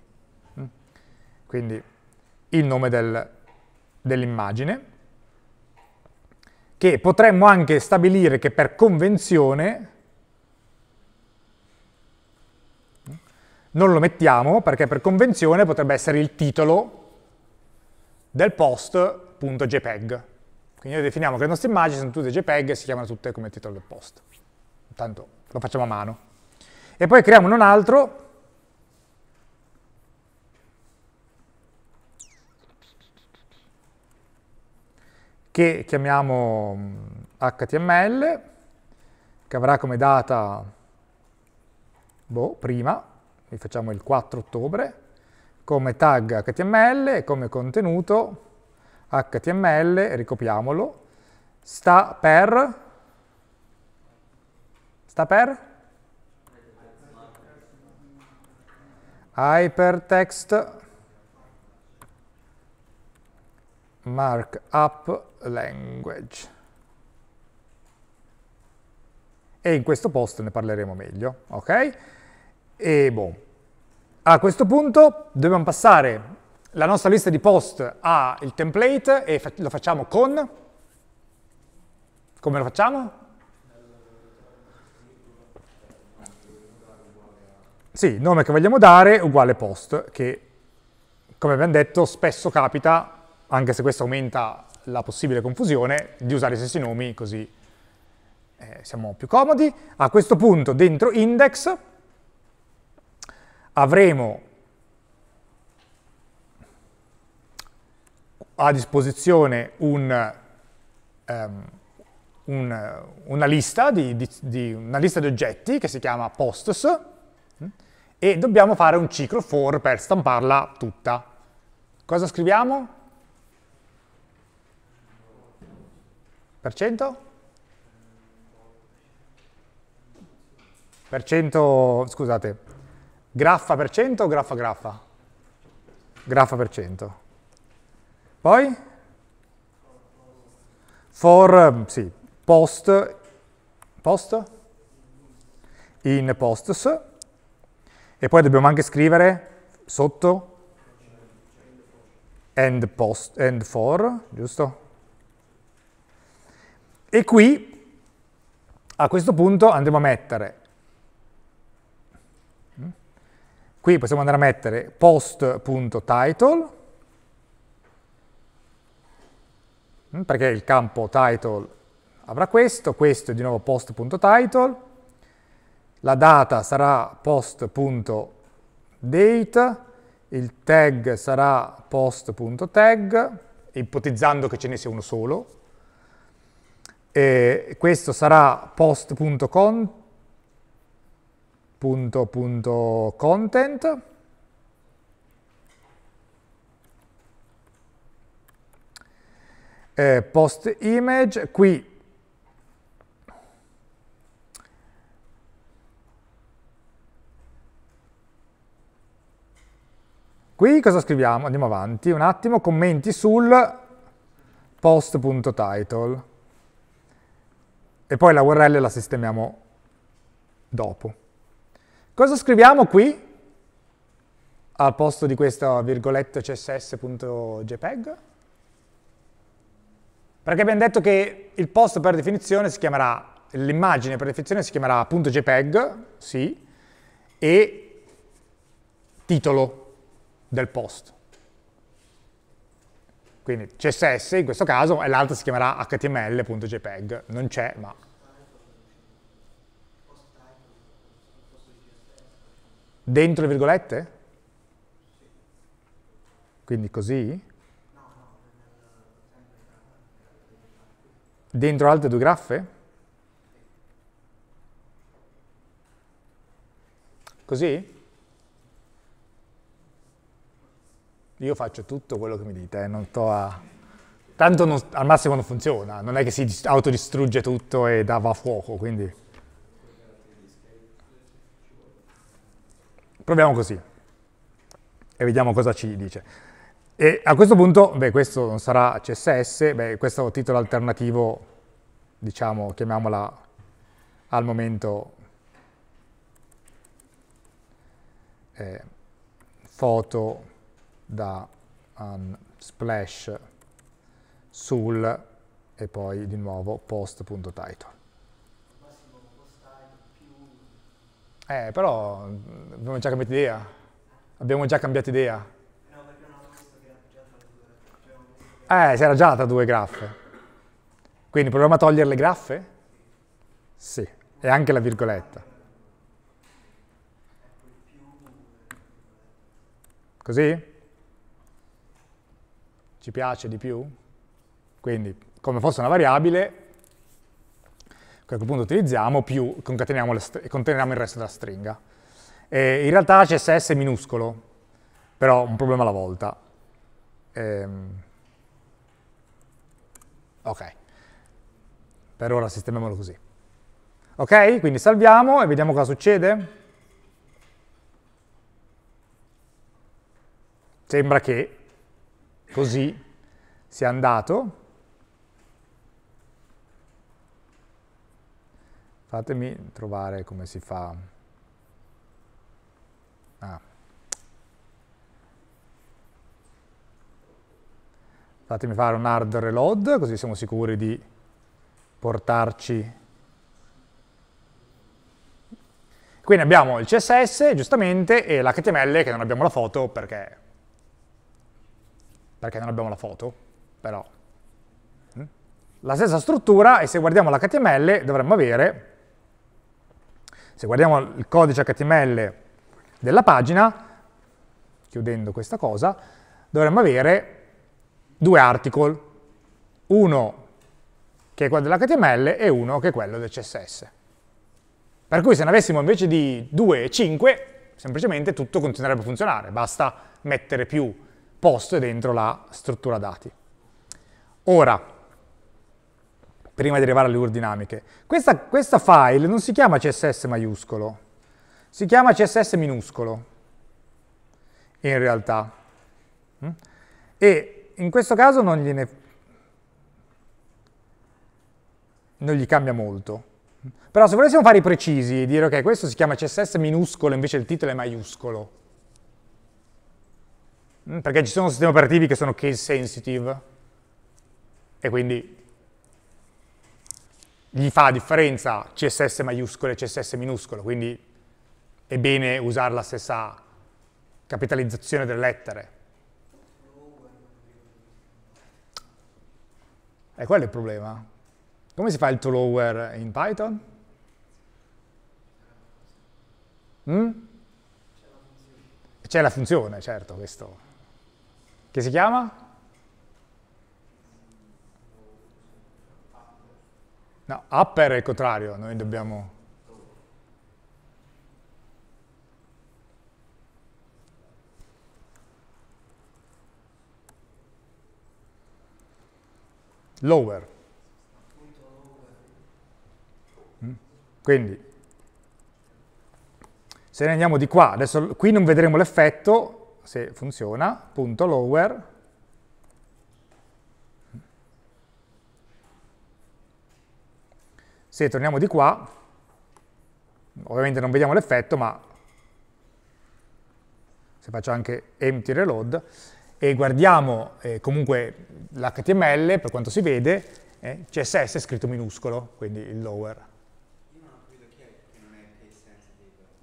Mm? Quindi il nome del, dell'immagine, che potremmo anche stabilire che per convenzione non lo mettiamo perché per convenzione potrebbe essere il titolo del post.jpg. Quindi noi definiamo che le nostre immagini sono tutte JPEG e si chiamano tutte come titolo del post. Intanto lo facciamo a mano. E poi creiamo un altro che chiamiamo mm, HTML che avrà come data boh, prima quindi facciamo il 4 ottobre, come tag html e come contenuto html, ricopiamolo, sta per, sta per hypertext markup language. E in questo post ne parleremo meglio, ok? E boh. A questo punto dobbiamo passare la nostra lista di post al template e fa lo facciamo con... Come lo facciamo? Sì, nome che vogliamo dare uguale post, che come abbiamo detto spesso capita, anche se questo aumenta la possibile confusione, di usare i stessi nomi così eh, siamo più comodi. A questo punto dentro index avremo a disposizione un, um, un, una, lista di, di, di, una, lista di, oggetti che si chiama posts mm, e dobbiamo fare un ciclo for per stamparla tutta. Cosa scriviamo? Percento? Percento, scusate, Graffa per cento o graffa graffa? Graffa per cento. Poi? For, mm, sì, post, post, in posts. E poi dobbiamo anche scrivere sotto end post, and for, giusto? E qui, a questo punto, andremo a mettere Qui possiamo andare a mettere post.title, mm, perché il campo title avrà questo, questo è di nuovo post.title, la data sarà post.date, il tag sarà post.tag, ipotizzando che ce ne sia uno solo, e questo sarà post.content, punto, punto content eh, post image qui Qui cosa scriviamo? Andiamo avanti un attimo, commenti sul post.title e poi la URL la sistemiamo dopo. Cosa scriviamo qui? Al posto di questo virgoletto css.jpg? Perché abbiamo detto che il posto per definizione si chiamerà, l'immagine per definizione si chiamerà .jpg, sì, e titolo del post. Quindi CSS in questo caso e l'altro si chiamerà html.jpg, non c'è ma Dentro le virgolette? Quindi così? Dentro altre due graffe? Così? Io faccio tutto quello che mi dite, eh, non sto a... Tanto non, al massimo non funziona, non è che si autodistrugge tutto e dava fuoco, quindi... Proviamo così e vediamo cosa ci dice. E a questo punto, beh, questo non sarà CSS, beh, questo titolo alternativo, diciamo, chiamiamola al momento eh, foto da un splash sul e poi di nuovo post.title. Eh, però abbiamo già cambiato idea. Abbiamo già cambiato idea. No, perché non ho visto che era già tra due. Eh, si era già tra due graffe. Quindi proviamo a togliere le graffe? Sì, e anche la virgoletta. Così? Ci piace di più? Quindi, come fosse una variabile, a quel punto utilizziamo, più concateniamo, il resto della stringa. E in realtà CSS è minuscolo, però un problema alla volta. Ehm... ok, per ora sistemiamolo così. Ok, quindi salviamo e vediamo cosa succede. Sembra che così sia andato. Fatemi trovare come si fa. Ah. Fatemi fare un hard reload, così siamo sicuri di portarci. Quindi abbiamo il CSS, giustamente, e l'HTML che non abbiamo la foto perché... Perché non abbiamo la foto, però... Mm? La stessa struttura, e se guardiamo l'HTML, dovremmo avere se guardiamo il codice HTML della pagina, chiudendo questa cosa, dovremmo avere due article, uno che è quello dell'HTML e uno che è quello del CSS. Per cui se ne avessimo invece di 2 e 5, semplicemente tutto continuerebbe a funzionare, basta mettere più post dentro la struttura dati. Ora, prima di arrivare alle ur dinamiche. Questa, questa file non si chiama CSS maiuscolo, si chiama CSS minuscolo, in realtà. Mm? E in questo caso non, gliene, non gli cambia molto. Però se volessimo fare i precisi e dire ok, questo si chiama CSS minuscolo, invece il titolo è maiuscolo, mm? perché ci sono sistemi operativi che sono case sensitive e quindi gli fa la differenza CSS maiuscolo e CSS minuscolo, quindi è bene usare la stessa capitalizzazione delle lettere. E quello è il problema. Come si fa il to lower in Python? Mm? C'è la funzione, certo, questo. Che si chiama? No, upper è il contrario, noi dobbiamo... Lower. Mm? Quindi, se ne andiamo di qua, adesso qui non vedremo l'effetto, se funziona, punto lower, se torniamo di qua, ovviamente non vediamo l'effetto, ma se faccio anche empty reload, e guardiamo eh, comunque l'HTML, per quanto si vede, eh, CSS è scritto minuscolo, quindi il lower.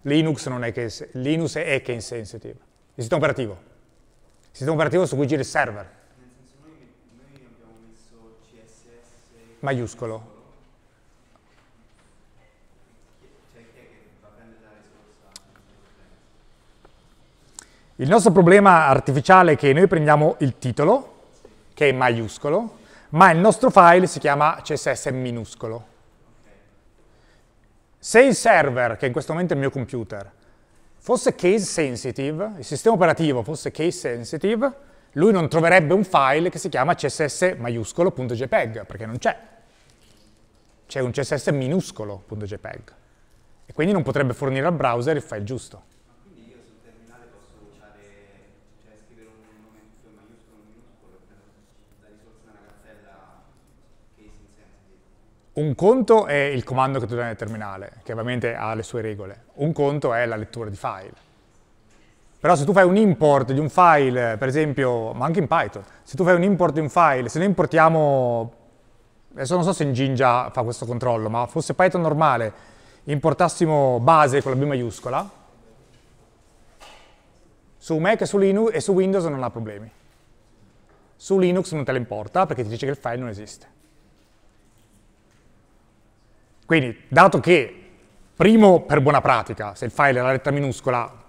Linux non è case, Linux è case sensitive. Il sistema operativo. Il sistema operativo su cui gira il server. Nel senso noi, noi abbiamo messo CSS... Maiuscolo. Il nostro problema artificiale è che noi prendiamo il titolo, che è maiuscolo, ma il nostro file si chiama CSS minuscolo. Se il server, che in questo momento è il mio computer, fosse case sensitive, il sistema operativo fosse case sensitive, lui non troverebbe un file che si chiama css maiuscolo.jpg, perché non c'è. C'è un css minuscolo.jpg. E quindi non potrebbe fornire al browser il file giusto. Un conto è il comando che tu dai nel terminale, che ovviamente ha le sue regole. Un conto è la lettura di file. Però se tu fai un import di un file, per esempio, ma anche in Python, se tu fai un import di un file, se noi importiamo, adesso non so se in Jinja fa questo controllo, ma fosse Python normale, importassimo base con la B maiuscola, su Mac e su, Linux, e su Windows non ha problemi. Su Linux non te la importa perché ti dice che il file non esiste. Quindi, dato che, primo, per buona pratica, se il file è la lettera minuscola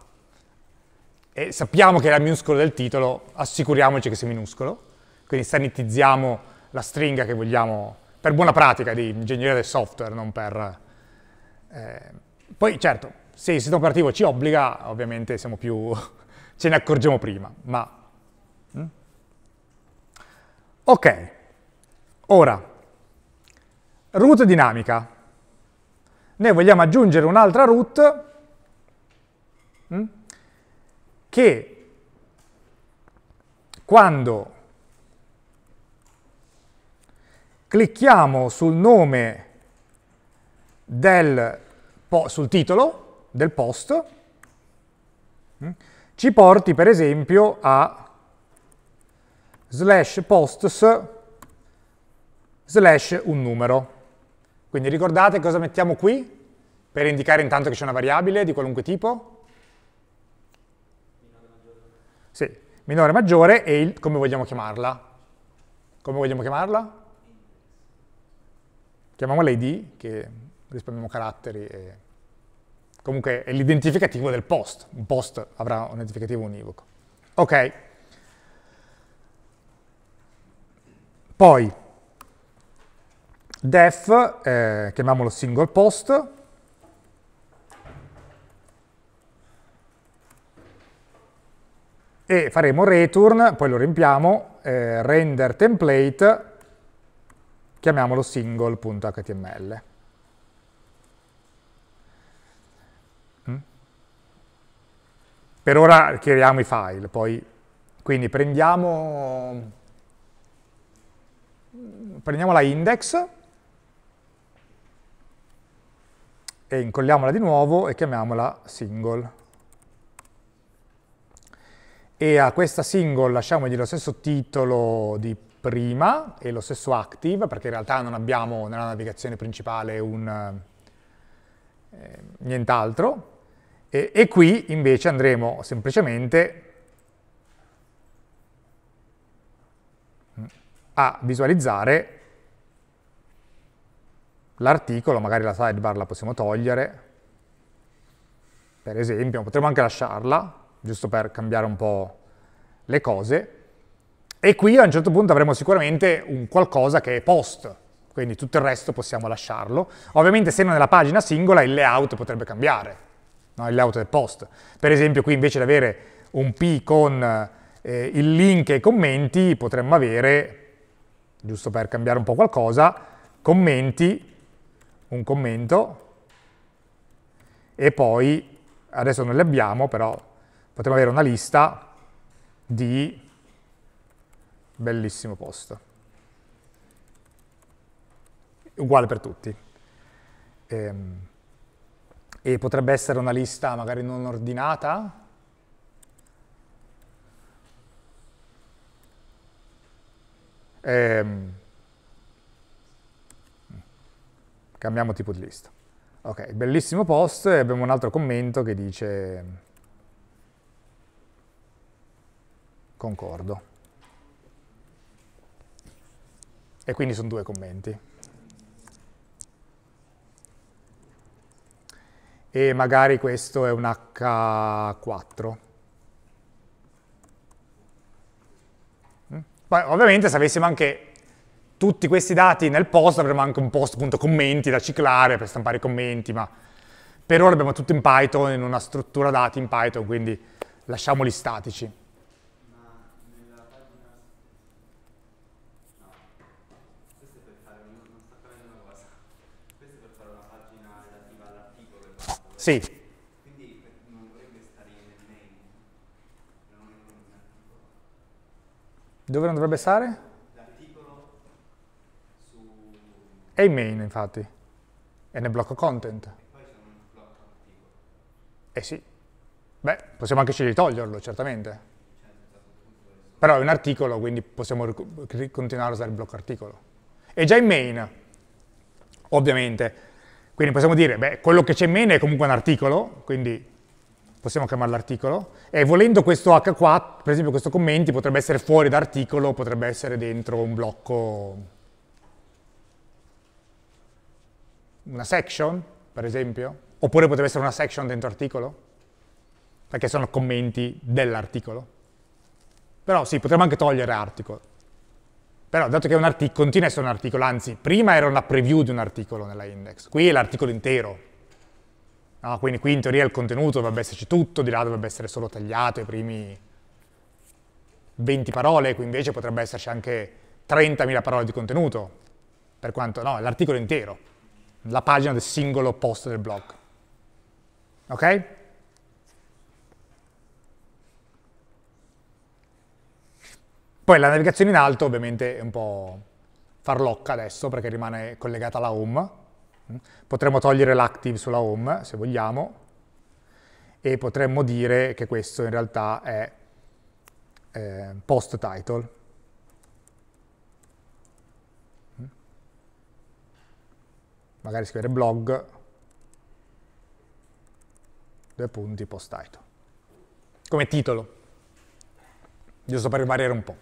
e sappiamo che è la minuscola del titolo, assicuriamoci che sia minuscolo, quindi sanitizziamo la stringa che vogliamo, per buona pratica di ingegneria del software, non per... Eh. Poi, certo, se il sistema operativo ci obbliga, ovviamente siamo più... ce ne accorgiamo prima, ma... Mm? Ok, ora, root dinamica. Noi vogliamo aggiungere un'altra root mm, che quando clicchiamo sul nome del, sul titolo del post, mm, ci porti per esempio a slash posts slash un numero. Quindi ricordate cosa mettiamo qui per indicare intanto che c'è una variabile di qualunque tipo? Minore maggiore. Sì, minore o maggiore e il, come vogliamo chiamarla? Come vogliamo chiamarla? Chiamiamola ID, che risparmiamo caratteri. E... Comunque è l'identificativo del post. Un post avrà un identificativo univoco. Ok. Poi, def, eh, chiamiamolo single post, e faremo return, poi lo riempiamo, eh, render template, chiamiamolo single.html. Mm? Per ora creiamo i file, poi quindi prendiamo, prendiamo la index, e incolliamola di nuovo e chiamiamola single. E a questa single lasciamogli lo stesso titolo di prima e lo stesso active, perché in realtà non abbiamo nella navigazione principale un, eh, nient'altro, e, e qui invece andremo semplicemente a visualizzare l'articolo, magari la sidebar la possiamo togliere, per esempio, potremmo anche lasciarla, giusto per cambiare un po' le cose, e qui a un certo punto avremo sicuramente un qualcosa che è post, quindi tutto il resto possiamo lasciarlo. Ovviamente essendo nella pagina singola il layout potrebbe cambiare, no? il layout del post. Per esempio qui invece di avere un P con eh, il link e i commenti potremmo avere, giusto per cambiare un po' qualcosa, commenti un commento e poi, adesso non li abbiamo, però potremmo avere una lista di bellissimo post. Uguale per tutti. E, ehm, e potrebbe essere una lista magari non ordinata, Um, Cambiamo tipo di lista. Ok, bellissimo post e abbiamo un altro commento che dice concordo. E quindi sono due commenti. E magari questo è un H4. Mm? Poi, ovviamente se avessimo anche tutti questi dati nel post, avremo anche un post appunto commenti da ciclare per stampare i commenti, ma per ora abbiamo tutto in Python, in una struttura dati in Python, quindi lasciamoli statici. Sì. Quindi non dovrebbe stare nel name. Dove non dovrebbe stare? È in main, infatti. È nel blocco content. E poi c'è un blocco articolo Eh sì. Beh, possiamo anche scegliere di toglierlo, certamente. Cioè, Però è un articolo, quindi possiamo continuare a usare il blocco articolo. È già in main, ovviamente. Quindi possiamo dire, beh, quello che c'è in main è comunque un articolo, quindi possiamo chiamarlo articolo, e volendo questo H4, per esempio questo commenti, potrebbe essere fuori da articolo, potrebbe essere dentro un blocco una section, per esempio, oppure potrebbe essere una section dentro articolo, perché sono commenti dell'articolo. Però sì, potremmo anche togliere articolo. Però dato che è un articolo, continua a essere un articolo, anzi, prima era una preview di un articolo nella index, qui è l'articolo intero. No? quindi qui in teoria il contenuto dovrebbe esserci tutto, di là dovrebbe essere solo tagliato i primi 20 parole, qui invece potrebbe esserci anche 30.000 parole di contenuto, per quanto no, l'articolo intero la pagina del singolo post del blog. Ok? Poi la navigazione in alto ovviamente è un po' farlocca adesso perché rimane collegata alla home. Potremmo togliere l'active sulla home se vogliamo e potremmo dire che questo in realtà è eh, post title. magari scrivere blog, due punti post title, come titolo, giusto per variare un po'.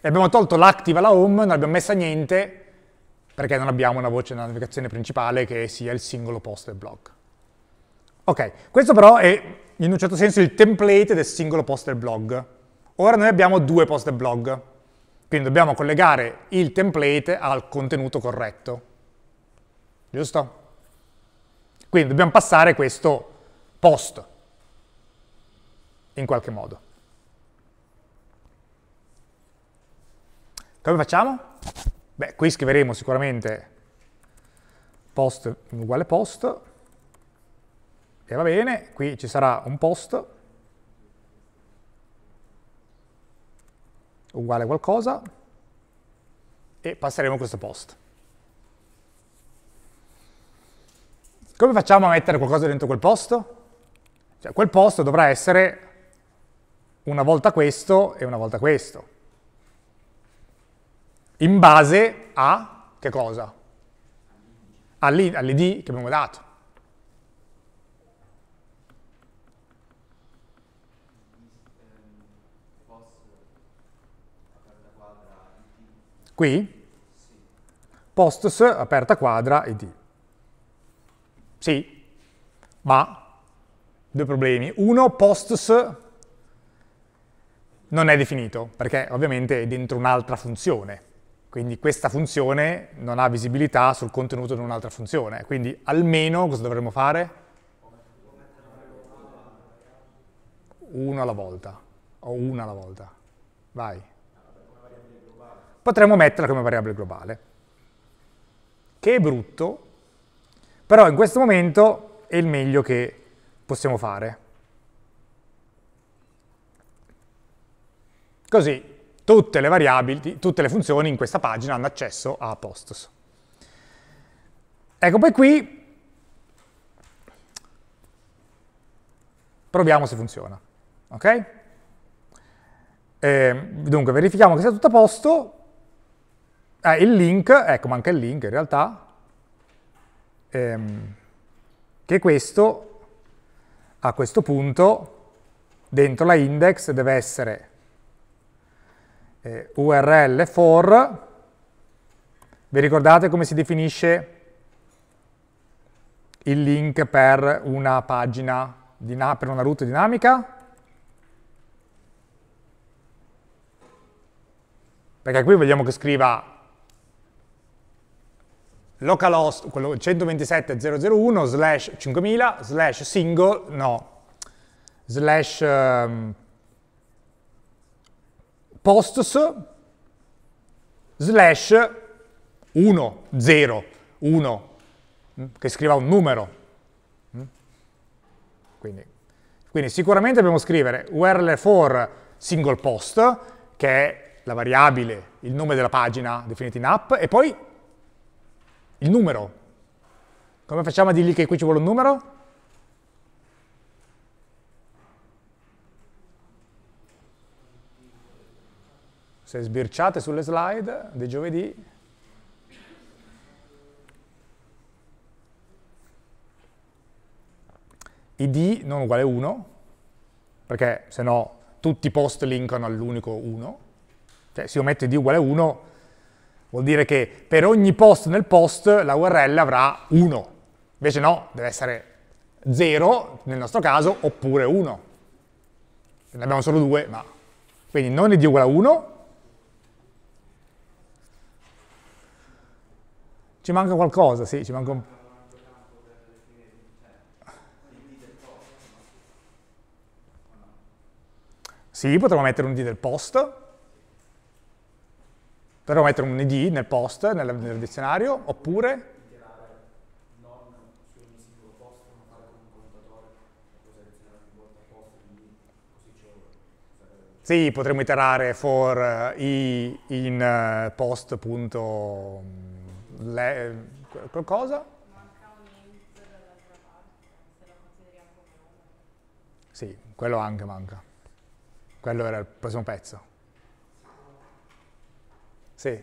E abbiamo tolto l'active alla home, non abbiamo messa niente, perché non abbiamo una voce nella navigazione principale che sia il singolo post del blog. Ok, questo però è in un certo senso il template del singolo post del blog. Ora noi abbiamo due post del blog, quindi dobbiamo collegare il template al contenuto corretto giusto? Quindi dobbiamo passare questo post, in qualche modo. Come facciamo? Beh, qui scriveremo sicuramente post uguale post, e va bene, qui ci sarà un post, uguale qualcosa, e passeremo questo post. Come facciamo a mettere qualcosa dentro quel posto? Cioè, quel posto dovrà essere una volta questo e una volta questo. In base a che cosa? All'id che abbiamo dato. Qui? Posts aperta quadra id. Sì, ma due problemi. Uno, posts non è definito, perché ovviamente è dentro un'altra funzione. Quindi questa funzione non ha visibilità sul contenuto di un'altra funzione. Quindi almeno cosa dovremmo fare? Uno alla volta, o una alla volta. Vai. Potremmo metterla come variabile globale. Che è brutto, però in questo momento è il meglio che possiamo fare. Così tutte le variabili, tutte le funzioni in questa pagina hanno accesso a Apostos. Ecco, poi qui proviamo se funziona, ok? E, ehm, dunque, verifichiamo che sia tutto a posto, eh, il link, ecco, manca il link in realtà, ehm, che questo a questo punto dentro la index deve essere eh, url for, vi ricordate come si definisce il link per una pagina, per una route dinamica? Perché qui vogliamo che scriva localhost, quello 127.001 slash 5000 slash single, no, slash um, posts slash 1, 0, 1, che scriva un numero. Mm. Quindi, quindi sicuramente dobbiamo scrivere url for single post, che è la variabile, il nome della pagina definita in app, e poi il numero. Come facciamo a dirgli che qui ci vuole un numero? Se sbirciate sulle slide di giovedì, id non uguale 1, perché se no tutti i post linkano all'unico 1, cioè se io metto id uguale 1 Vuol dire che per ogni post nel post la URL avrà 1. Invece no, deve essere 0 nel nostro caso oppure 1. Ne abbiamo solo due, ma... Quindi non è di uguale a 1. Ci manca qualcosa, sì, ci manca un Sì, potremmo mettere un D del post. Però mettere un id nel post, nel, nel dizionario, oppure... Sì, potremmo iterare for eh, i in eh, post.le... Mm, qualcosa? Sì, quello anche manca. Quello era il prossimo pezzo. Sì.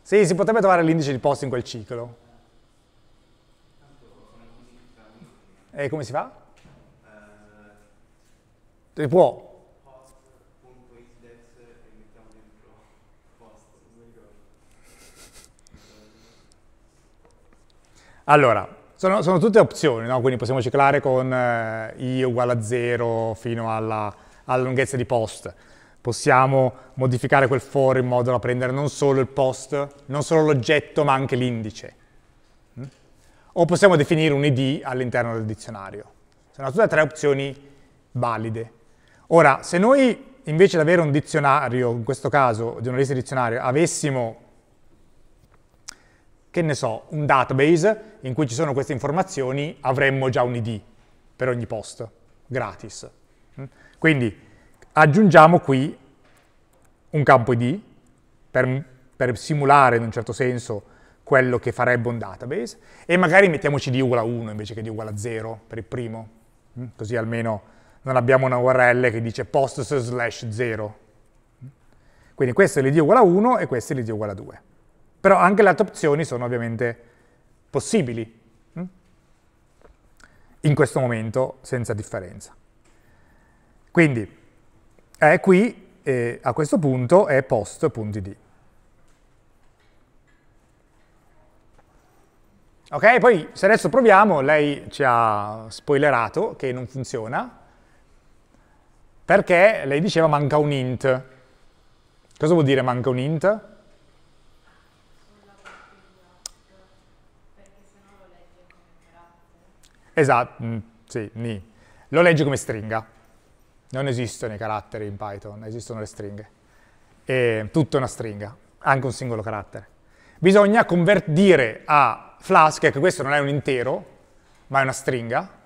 Sì, si potrebbe trovare l'indice di posto in quel ciclo. E come si fa? Eh, si può. Allora, sono, sono, tutte opzioni, no? quindi possiamo ciclare con eh, i uguale a 0 fino alla, alla lunghezza di post possiamo modificare quel for in modo da prendere non solo il post, non solo l'oggetto, ma anche l'indice. Mm? O possiamo definire un id all'interno del dizionario. Sono tutte tre opzioni valide. Ora, se noi invece di avere un dizionario, in questo caso di una lista di dizionario, avessimo, che ne so, un database in cui ci sono queste informazioni, avremmo già un id per ogni post, gratis. Mm? Quindi aggiungiamo qui un campo ID per, per simulare in un certo senso quello che farebbe un database e magari mettiamoci di uguale a 1 invece che di uguale a 0 per il primo, mm? così almeno non abbiamo una URL che dice post slash 0. Mm? Quindi questo l'id uguale a 1 e questo l'id uguale a 2. Però anche le altre opzioni sono ovviamente possibili mm? in questo momento senza differenza. Quindi è qui, eh, a questo punto, è post.id. Ok, poi se adesso proviamo, lei ci ha spoilerato che non funziona, perché lei diceva manca un int. Cosa vuol dire manca un int? Esatto, sì, ni. Lo legge come stringa non esistono i caratteri in Python, esistono le stringhe. E tutta una stringa, anche un singolo carattere. Bisogna convertire a Flask, che questo non è un intero, ma è una stringa,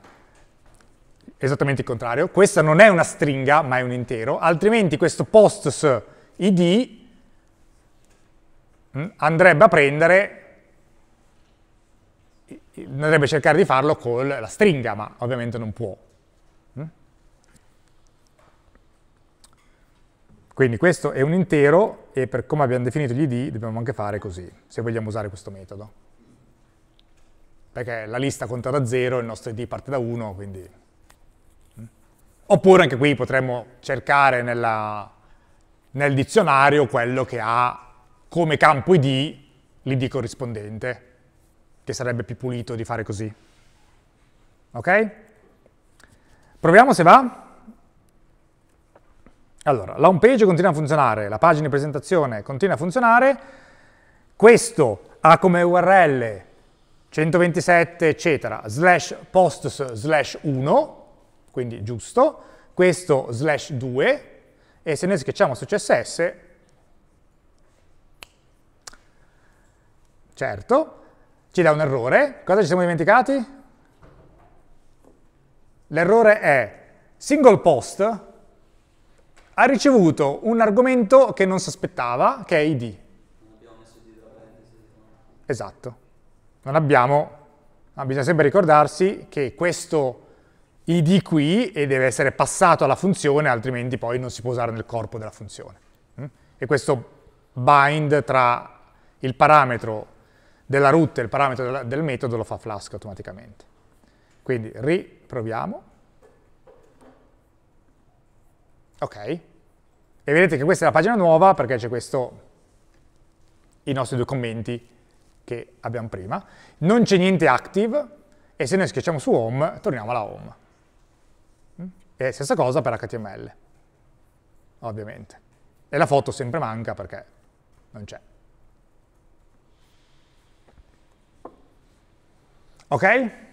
esattamente il contrario, questa non è una stringa, ma è un intero, altrimenti questo posts id mm, andrebbe a prendere andrebbe a cercare di farlo con la stringa, ma ovviamente non può, Quindi questo è un intero e per come abbiamo definito gli id dobbiamo anche fare così, se vogliamo usare questo metodo. Perché la lista conta da 0, il nostro id parte da 1, quindi... Mm. Oppure anche qui potremmo cercare nella, nel dizionario quello che ha come campo id l'id corrispondente, che sarebbe più pulito di fare così. Ok? Proviamo se va. Allora, la home page continua a funzionare, la pagina di presentazione continua a funzionare, questo ha come URL 127 eccetera, slash posts slash 1, quindi giusto, questo slash 2, e se noi schiacciamo su CSS, certo, ci dà un errore. Cosa ci siamo dimenticati? L'errore è single post, ha ricevuto un argomento che non si aspettava, che è id. Esatto. Non abbiamo, ma bisogna sempre ricordarsi che questo id qui eh, deve essere passato alla funzione, altrimenti poi non si può usare nel corpo della funzione. Mm? E questo bind tra il parametro della root e il parametro del metodo lo fa Flask automaticamente. Quindi riproviamo. Ok. E vedete che questa è la pagina nuova perché c'è questo, i nostri due commenti che abbiamo prima. Non c'è niente active e se noi schiacciamo su home, torniamo alla home. Mm? E stessa cosa per HTML, ovviamente. E la foto sempre manca perché non c'è. Ok?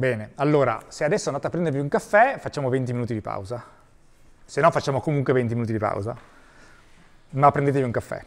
Bene, allora, se adesso andate a prendervi un caffè, facciamo 20 minuti di pausa. Se no facciamo comunque 20 minuti di pausa. Ma prendetevi un caffè.